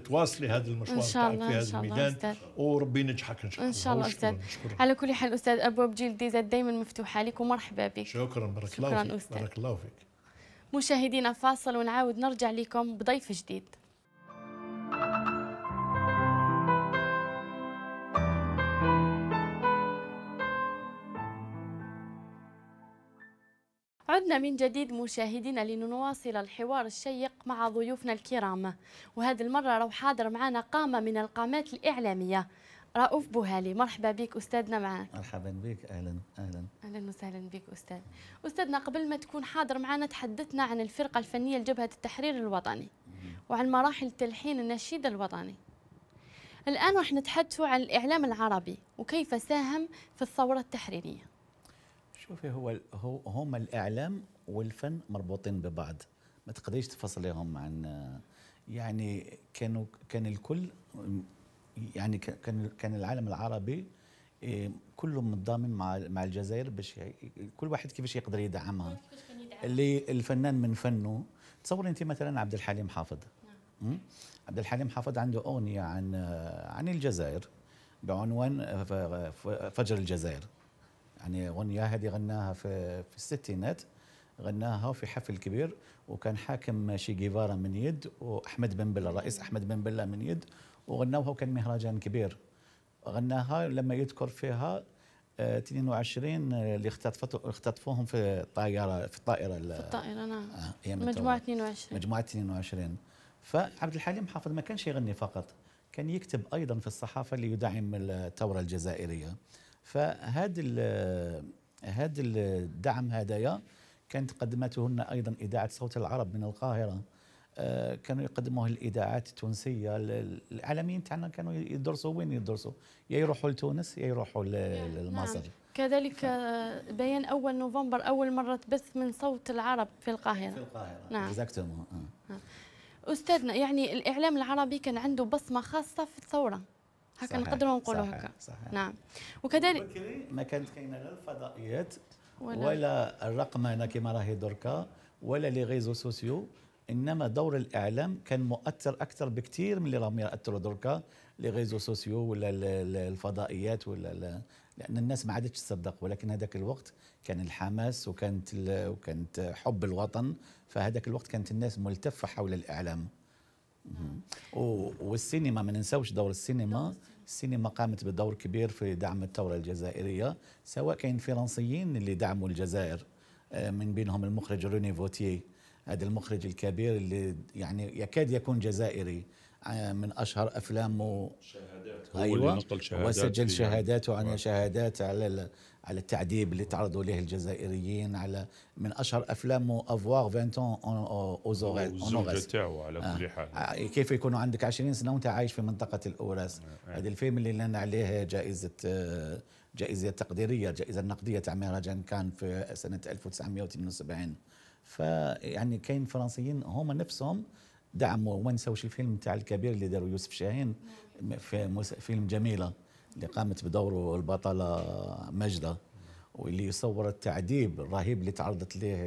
تواصلي هذا المشوار الله في هذا الميدان وربي ينجحك ان شاء الله ان شاء الله استاذ على كل حال استاذ ابواب جيل ديزات دائما مفتوحه لك ومرحبا بك شكرا بارك الله فيك بارك الله فيك مشاهدينا فاصل ونعاود نرجع لكم بضيف جديد عدنا من جديد مشاهدينا لنواصل الحوار الشيق مع ضيوفنا الكرام وهذه المرة رو حاضر معنا قامة من القامات الإعلامية رؤوف بوهالي مرحبا بك أستاذنا معك مرحبا بك أهلا أهلا أهلا وسهلا بك أستاذ أستاذنا قبل ما تكون حاضر معنا تحدثنا عن الفرقة الفنية لجبهة التحرير الوطني وعن مراحل تلحين النشيد الوطني الآن راح نتحدث عن الإعلام العربي وكيف ساهم في الثورة التحريرية شوفي هو هو هما الاعلام والفن مربوطين ببعض ما تقدريش تفصليهم عن يعني كانوا كان الكل يعني كان كان العالم العربي آه، كله متضامن مع مع الجزائر باش كل واحد كيفاش يقدر يدعمها اللي الفنان من فنه تصوري انت مثلا عبد الحليم حافظ نعم. عبد الحليم حافظ عنده اغنيه عن عن الجزائر بعنوان فجر الجزائر يعني اغنيه هذه غناها في في الستينات غناها في حفل كبير وكان حاكم شي جيفارا من يد واحمد بن بله الرئيس احمد بن بله من يد وغناوها وكان مهرجان كبير غناها لما يذكر فيها 22 آه، آه، اللي اختطفوا اختطفوهم في الطائره في الطائره في الطائره نعم آه مجموعه 22 مجموعه 22 فعبد الحليم حافظ ما كانش يغني فقط كان يكتب ايضا في الصحافه ليدعم الثوره الجزائريه فهذا هذا الدعم هدايا كانت قدمتهن ايضا اذاعه صوت العرب من القاهره آه، كانوا يقدموه الاذاعات التونسيه العالميين تاعنا كانوا يدرسوا وين يدرسوا يا يروحوا لتونس يا يروحوا لمصر نعم. كذلك ف... آه، بيان اول نوفمبر اول مره تبث من صوت العرب في القاهره في القاهره نعم اكزاكتومون آه. استاذنا يعني الاعلام العربي كان عنده بصمه خاصه في الثوره هكا نقدروا نقولوا هكا صحيح. نعم وكذلك ما كانت كاينه غير الفضائيات ولا, ولا الرقمنه كما راهي دركا ولا لي ريزو سوسيو انما دور الاعلام كان مؤثر اكثر بكثير من اللي راهم ياثروا دركا لي ريزو سوسيو ولا الفضائيات ولا لان الناس ما عادتش تصدق ولكن هذاك الوقت كان الحماس وكانت وكانت حب الوطن فهذاك الوقت كانت الناس ملتفه حول الاعلام نعم. والسينما ما ننساوش دور السينما السينما قامت بدور كبير في دعم الثورة الجزائرية سواء كان فرنسيين اللي دعموا الجزائر آه، من بينهم المخرج روني فوتيه هذا المخرج الكبير اللي يعني يكاد يكون جزائري من اشهر افلامه شهادات هو أيوة اللي نقل شهادات وسجل شهاداته عن شهادات على على التعذيب اللي تعرضوا له الجزائريين على من اشهر افلامه افواغ فينتون اونوريس تاعو على آه. كل حال آه، إيه، كيف يكونوا عندك 20 سنه وانت عايش في منطقه الاوراس آه، هذا آه. الفيلم اللي لنا عليه جائزه جائزه تقديريه الجائزه النقديه تاع مهرجان كان في سنه 1972 فيعني كاين فرنسيين هم نفسهم دعموا وما نساوش الفيلم تاع الكبير اللي داروا يوسف شاهين في فيلم جميله اللي قامت بدوره البطله مجده واللي صور التعذيب الرهيب اللي تعرضت ليه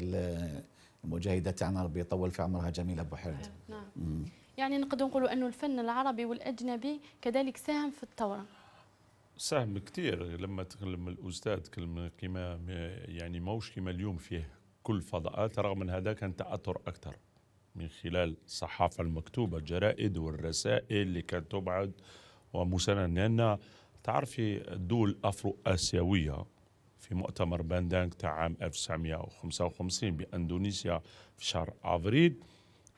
المجاهده تاعنا ربي يطول في عمرها جميله بوحرد نعم, نعم. يعني نقدر نقولوا انه الفن العربي والاجنبي كذلك ساهم في الثوره ساهم كثير لما تكلم الاستاذ كما يعني ماهوش كما اليوم فيه كل فضاءات رغم ان هذا كان تاثر اكثر من خلال الصحافة المكتوبة الجرائد والرسائل اللي كانت تبعد ومسانا لأن تعرفي الدول الأفرو آسيوية في مؤتمر باندانك تاع عام 1955 بأندونيسيا في شهر أفريل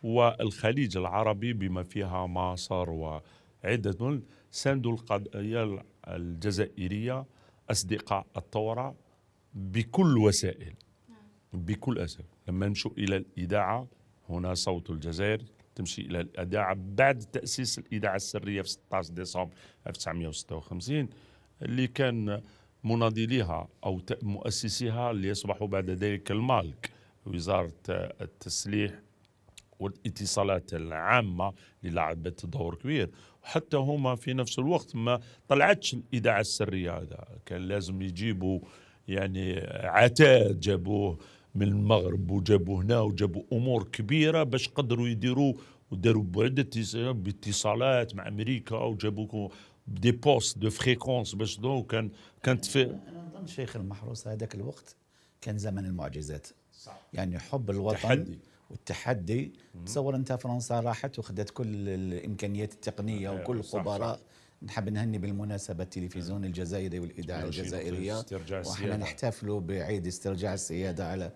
والخليج العربي بما فيها مصر وعدة ساندوا القضية الجزائرية أصدقاء الثورة بكل وسائل نعم. بكل أسف لما نمشوا إلى الإذاعة هنا صوت الجزائر تمشي الى الاذاعه بعد تاسيس الاذاعه السريه في 16 ديسمبر 1956 اللي كان مناضليها او مؤسسيها اللي اصبحوا بعد ذلك المالك وزاره التسليح والاتصالات العامه اللي لعبت دور كبير وحتى هما في نفس الوقت ما طلعتش الاذاعه السريه هذا كان لازم يجيبوا يعني عتاد جابوه من المغرب وجابوا هنا وجابوا امور كبيره باش قدروا يديروا وداروا بعده باتصالات مع امريكا وجابوا دي بوست دو فريكونس باش دو كان كانت في انا نظن شيخ المحروس هذاك الوقت كان زمن المعجزات صح. يعني حب الوطن تحدي. والتحدي تصور انت فرنسا راحت وخدت كل الامكانيات التقنيه وكل الخبراء نحب نهني بالمناسبة التلفزيون الجزائري والإذاعة الجزائرية وإحنا نحتفلوا بعيد استرجاع السيادة على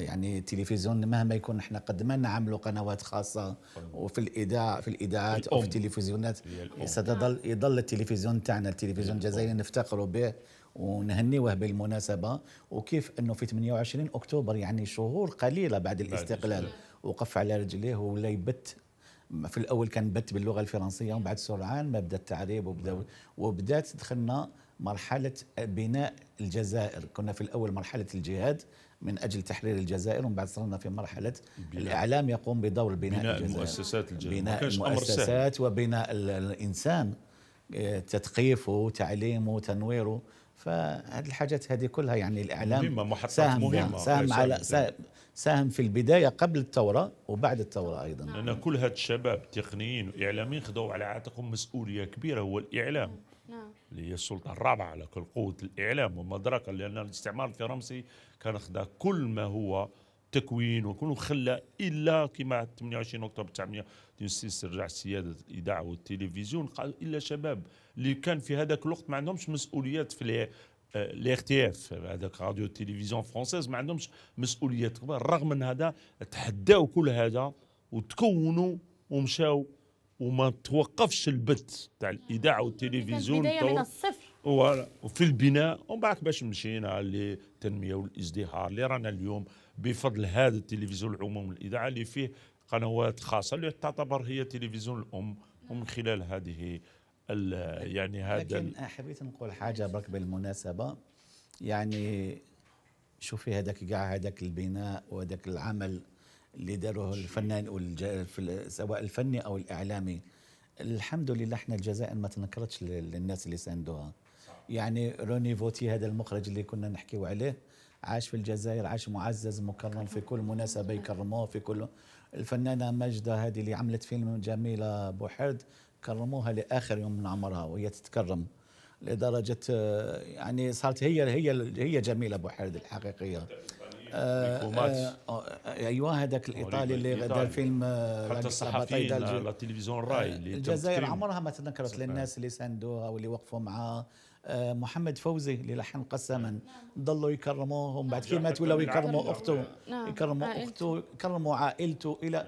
يعني التلفزيون مهما يكون احنا قد ما نعملوا قنوات خاصه وفي الاذاعه في الاذاعات او في التلفزيونات ستظل يظل التلفزيون تاعنا التلفزيون الجزائري نفتقروا به ونهنيوه بالمناسبه وكيف انه في 28 اكتوبر يعني شهور قليله بعد الاستقلال وقف على رجليه ولا يبت في الاول كان بت باللغه الفرنسيه ومن بعد سرعان ما بدا التعريب وبدا نعم. وبدات دخلنا مرحله بناء الجزائر كنا في الاول مرحله الجهاد من اجل تحرير الجزائر ومن بعد صرنا في مرحله بناء. الاعلام يقوم بدور بناء, بناء الجزائر المؤسسات الجزائر بناء المؤسسات وبناء الانسان آه، تثقيفه تعليمه تنويره فهذه الحاجات هذه كلها يعني الاعلام مهمه محطات ساهم مهمه ساهم على ساهم ساهم في البدايه قبل الثوره وبعد الثوره ايضا لان كل هاد الشباب تقنيين واعلاميين خذوا على عاتقهم مسؤوليه كبيره هو الاعلام نعم. نعم. اللي هي السلطه الرابعه على كل قوه الاعلام وما لان الاستعمار الفرنسي كان خدا كل ما هو تكوين وكل خلى الا كما 28 اكتوبر 1969 رجع سياده الاذاعه والتلفزيون قال الا شباب اللي كان في هذاك الوقت ما عندهمش مسؤوليات في لي اغ تي اف هذاك راديو تلفزيون فرونسيز ما عندهمش مسؤوليات كبار رغم من هذا تحداو كل هذا وتكونوا ومشاو وما توقفش البث تاع الاذاعه والتلفزيون البدايه من الصفر وفي البناء ومن بعد باش مشينا للتنميه والازدهار اللي رانا اليوم بفضل هذا التلفزيون العموم الاذاعه اللي فيه قنوات خاصه اللي تعتبر هي تلفزيون الام ومن خلال هذه يعني هذا لكن آه، حبيت نقول حاجه برك بالمناسبه يعني شوفي هذاك كاع هذاك البناء وهذاك العمل اللي داروه الفنان والج... سواء الفني او الاعلامي الحمد لله احنا الجزائر ما تنكرتش للناس اللي ساندوها يعني روني فوتي هذا المخرج اللي كنا نحكيو عليه عاش في الجزائر عاش معزز مكرم في كل مناسبه يكرموه في كل الفنانه ماجده هذه اللي عملت فيلم جميله بوحرد كرموها لاخر يوم من عمرها وهي تتكرم لدرجه آه، يعني صارت هي هي هي جميله ابو حرد الحقيقيه آه،, آه،, آه ايوه هذاك الايطالي اللي غدا الفيلم حتى الصحفيين على التلفزيون الراي الجزائر عمرها ما تذكرت للناس اللي ساندوها واللي وقفوا معها محمد فوزي اللي لحن قسما نعم. ضلوا يكرموهم بعد كي مات ولاو يكرموا اخته نعم. يكرموا اخته يكرموا عائلته الى نعم.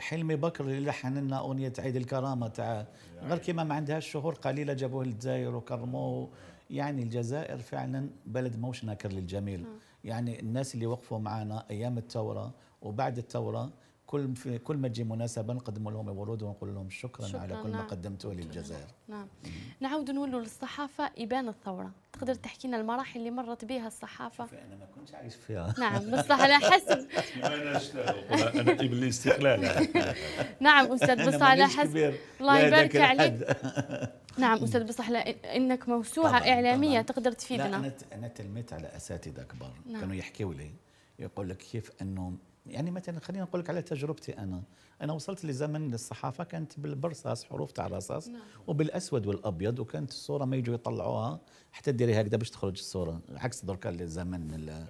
حلمي بكر اللي لحن لنا اغنيه عيد الكرامه تاع غير كيما ما عندهاش شهور قليله جابوه للجزائر وكرموه يعني الجزائر فعلا بلد موش ناكر للجميل نعم. يعني الناس اللي وقفوا معنا ايام الثوره وبعد الثوره كل في كل ما تجي مناسبه نقدم لهم الورود ونقول لهم شكرا, شكرا على كل نعم. ما قدمته للجزائر نعم نعاود نولوا للصحافه ابان الثوره تقدر تحكي لنا المراحل اللي مرت بها الصحافه انا ما كنتش عايش فيها نعم بصح على حسب انا انا ابن الاستقلال نعم،, نعم استاذ بصح على حسب الله يبارك عليك نعم استاذ بصح انك موسوعه طبعًا اعلاميه طبعًا. تقدر تفيدنا لا انا انا تلميت على اساتذه كبار نعم. كانوا يحكيوا لي يقول لك كيف انهم يعني مثلا خلينا نقول لك على تجربتي انا انا وصلت لزمن الصحافه كانت بالبرصاص حروف تاع الرصاص نعم. وبالاسود والابيض وكانت الصوره ما يجوا يطلعوها حتى ديري هكذا باش تخرج الصوره عكس درك الزمن آه.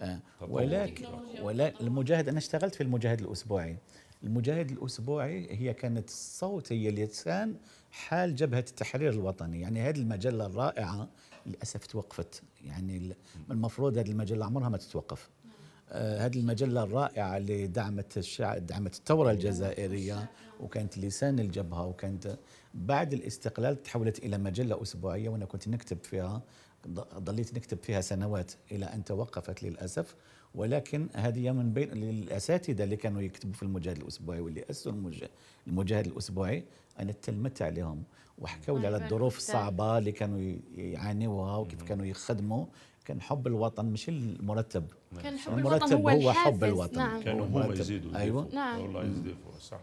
آه. ولكن ولا المجاهد انا اشتغلت في المجاهد الاسبوعي المجاهد الاسبوعي هي كانت الصوت هي اللسان حال جبهه التحرير الوطني يعني هذه المجله الرائعه للاسف توقفت يعني المفروض هذه المجله عمرها ما تتوقف آه، هذه المجلة الرائعة اللي دعمت الشعب دعمت الثورة الجزائرية وكانت لسان الجبهة وكانت بعد الاستقلال تحولت إلى مجلة أسبوعية وأنا كنت نكتب فيها ظليت نكتب فيها سنوات إلى أن توقفت للأسف ولكن هذه من بين الأساتذة اللي كانوا يكتبوا في المجاهد الأسبوعي واللي أسسوا المجاهد الأسبوعي أنا تلمت عليهم وحكوا لي على أيوة، الظروف الصعبة اللي كانوا يعانيوها وكيف كانوا يخدموا كان حب الوطن مش المرتب كان حب يعني الوطن هو, هو حب الوطن نعم. كان هو يزيد ايوه نعم والله يزيدوا صح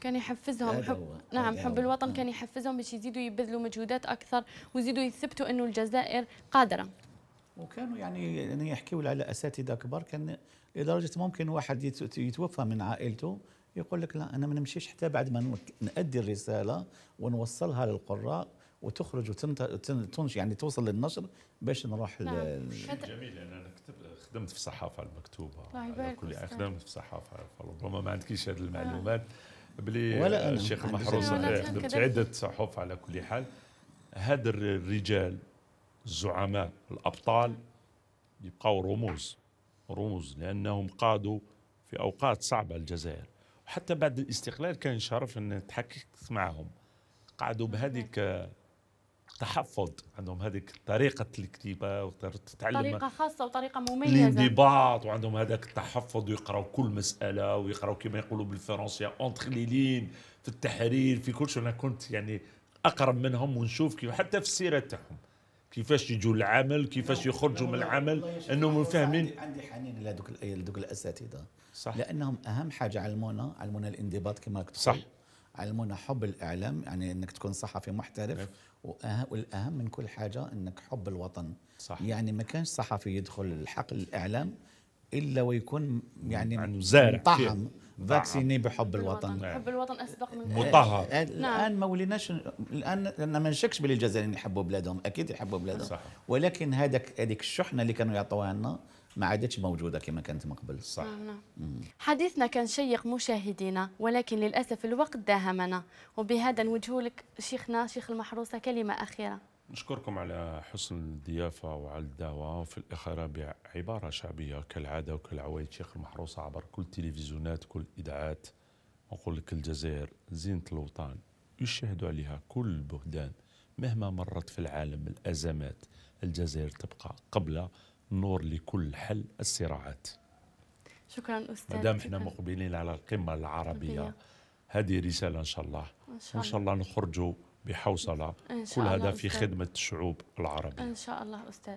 كان يحفزهم حب نعم حب الوطن نعم. كان يحفزهم باش يزيدوا يبذلوا مجهودات اكثر ويزيدوا يثبتوا انه الجزائر قادره وكانوا يعني يعني يحكيوا على اساتذه كبار كان لدرجه ممكن واحد يتوفى من عائلته يقول لك لا انا ما نمشيش حتى بعد ما نؤدي الرساله ونوصلها للقراء وتخرج وتنش يعني توصل للنشر باش نروح نعم. جميل يعني انا خدمت في الصحافه المكتوبه على كل خدمت في الصحافه فربما ما عندكيش هذه المعلومات آه. ولا أنا. الشيخ آه، المحروس خدمت عده صحف على كل حال هاد الرجال الزعماء الابطال يبقاو رموز رموز لانهم قادوا في اوقات صعبه الجزائر وحتى بعد الاستقلال كان شرف ان تحكيت معهم قعدوا بهذيك تحفظ عندهم هذيك طريقة الكتيبة تعلم طريقة خاصة وطريقة مميزة الانضباط وعندهم هذاك التحفظ ويقراوا كل مسألة ويقراوا كما يقولوا بالفرنسية اونتخ ليلين في التحرير في كل شيء أنا كنت يعني أقرب منهم ونشوف كيف حتى في السيرة تاعهم كيفاش يجوا العمل كيفاش يخرجوا من العمل انهم فاهمين عندي حنين لهذوك لهذوك الاساتذه صح لانهم اهم حاجه علمونا علمونا الانضباط كما صح علمونا حب الاعلام يعني انك تكون صحفي محترف طيب. والاهم من كل حاجه انك حب الوطن صح. يعني ما كانش صحفي يدخل حقل الاعلام الا ويكون يعني زارع طعم طيب. فاكسيني طيب. بحب الوطن حب الوطن اسبق من مطهر آه، نعم. الان ما وليناش الان لان ما نشكش باللي الجزائريين يحبوا بلادهم اكيد يحبوا بلادهم صح. ولكن هذاك هذيك الشحنه اللي كانوا يعطوها لنا ما عادتش موجوده كما كانت من قبل صح نعم. نعم. حديثنا كان شيق مشاهدينا ولكن للاسف الوقت داهمنا وبهذا نوجه لك شيخنا شيخ المحروسه كلمه اخيره نشكركم على حسن الضيافة وعلى الدعوة وفي الاخر بعبارة شعبية كالعادة وكالعوايد شيخ المحروسة عبر كل تلفزيونات كل إذاعات نقول لك الجزائر زينة الوطن يشهد عليها كل البهدان مهما مرت في العالم الأزمات الجزائر تبقى قبل نور لكل حل الصراعات شكرا استاذ مدام احنا مقبلين على القمه العربيه هذه رساله ان شاء الله ان شاء الله, إن شاء الله نخرجوا بحوصله كل هذا في خدمه الشعوب العربيه ان شاء الله استاذ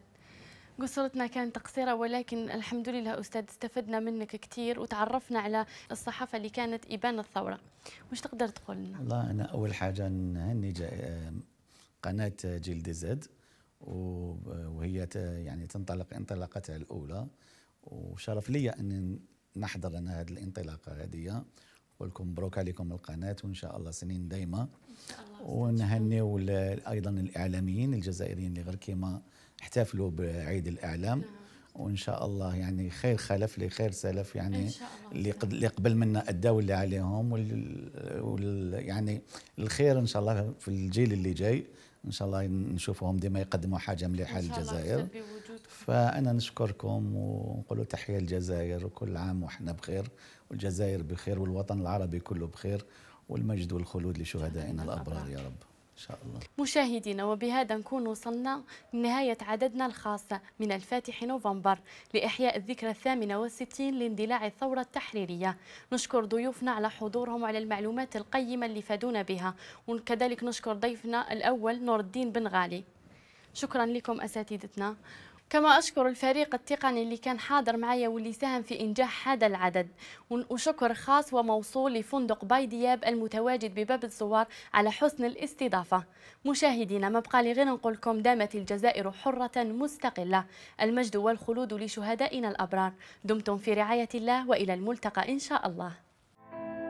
قصرتنا كانت قصيرة ولكن الحمد لله أستاذ استفدنا منك كثير وتعرفنا على الصحافة اللي كانت إبان الثورة وش تقدر تقول لنا؟ الله أنا أول حاجة نهني قناة جلد زد وهي يعني تنطلق انطلاقتها الاولى وشرف لي ان نحضر انا هذه الانطلاقه هذه نقول لكم مبروك عليكم القناه وان شاء الله سنين دايمه ونهنيو ايضا الاعلاميين الجزائريين اللي غير كيما احتفلوا بعيد الاعلام نعم. وان شاء الله يعني خير خلف لخير سلف يعني اللي اللي قبل منا اداوا اللي عليهم وال يعني الخير ان شاء الله في الجيل اللي جاي ان شاء الله نشوفهم ديما يقدموا حاجه مليحه للجزائر فانا نشكركم ونقولوا تحيه للجزائر وكل عام وحنا بخير والجزائر بخير والوطن العربي كله بخير والمجد والخلود لشهدائنا الابرار يا رب شاء الله مشاهدينا وبهذا نكون وصلنا لنهاية عددنا الخاص من الفاتح نوفمبر لإحياء الذكرى الثامنة والستين لاندلاع الثورة التحريرية نشكر ضيوفنا على حضورهم وعلى المعلومات القيمة اللي فادونا بها وكذلك نشكر ضيفنا الأول نور الدين بن غالي شكرا لكم أساتذتنا كما أشكر الفريق التقني اللي كان حاضر معايا واللي ساهم في إنجاح هذا العدد وشكر خاص وموصول لفندق باي دياب المتواجد بباب الزوار على حسن الاستضافة مشاهدينا ما بقى لي غير نقول لكم دامت الجزائر حرة مستقلة المجد والخلود لشهدائنا الأبرار دمتم في رعاية الله وإلى الملتقى إن شاء الله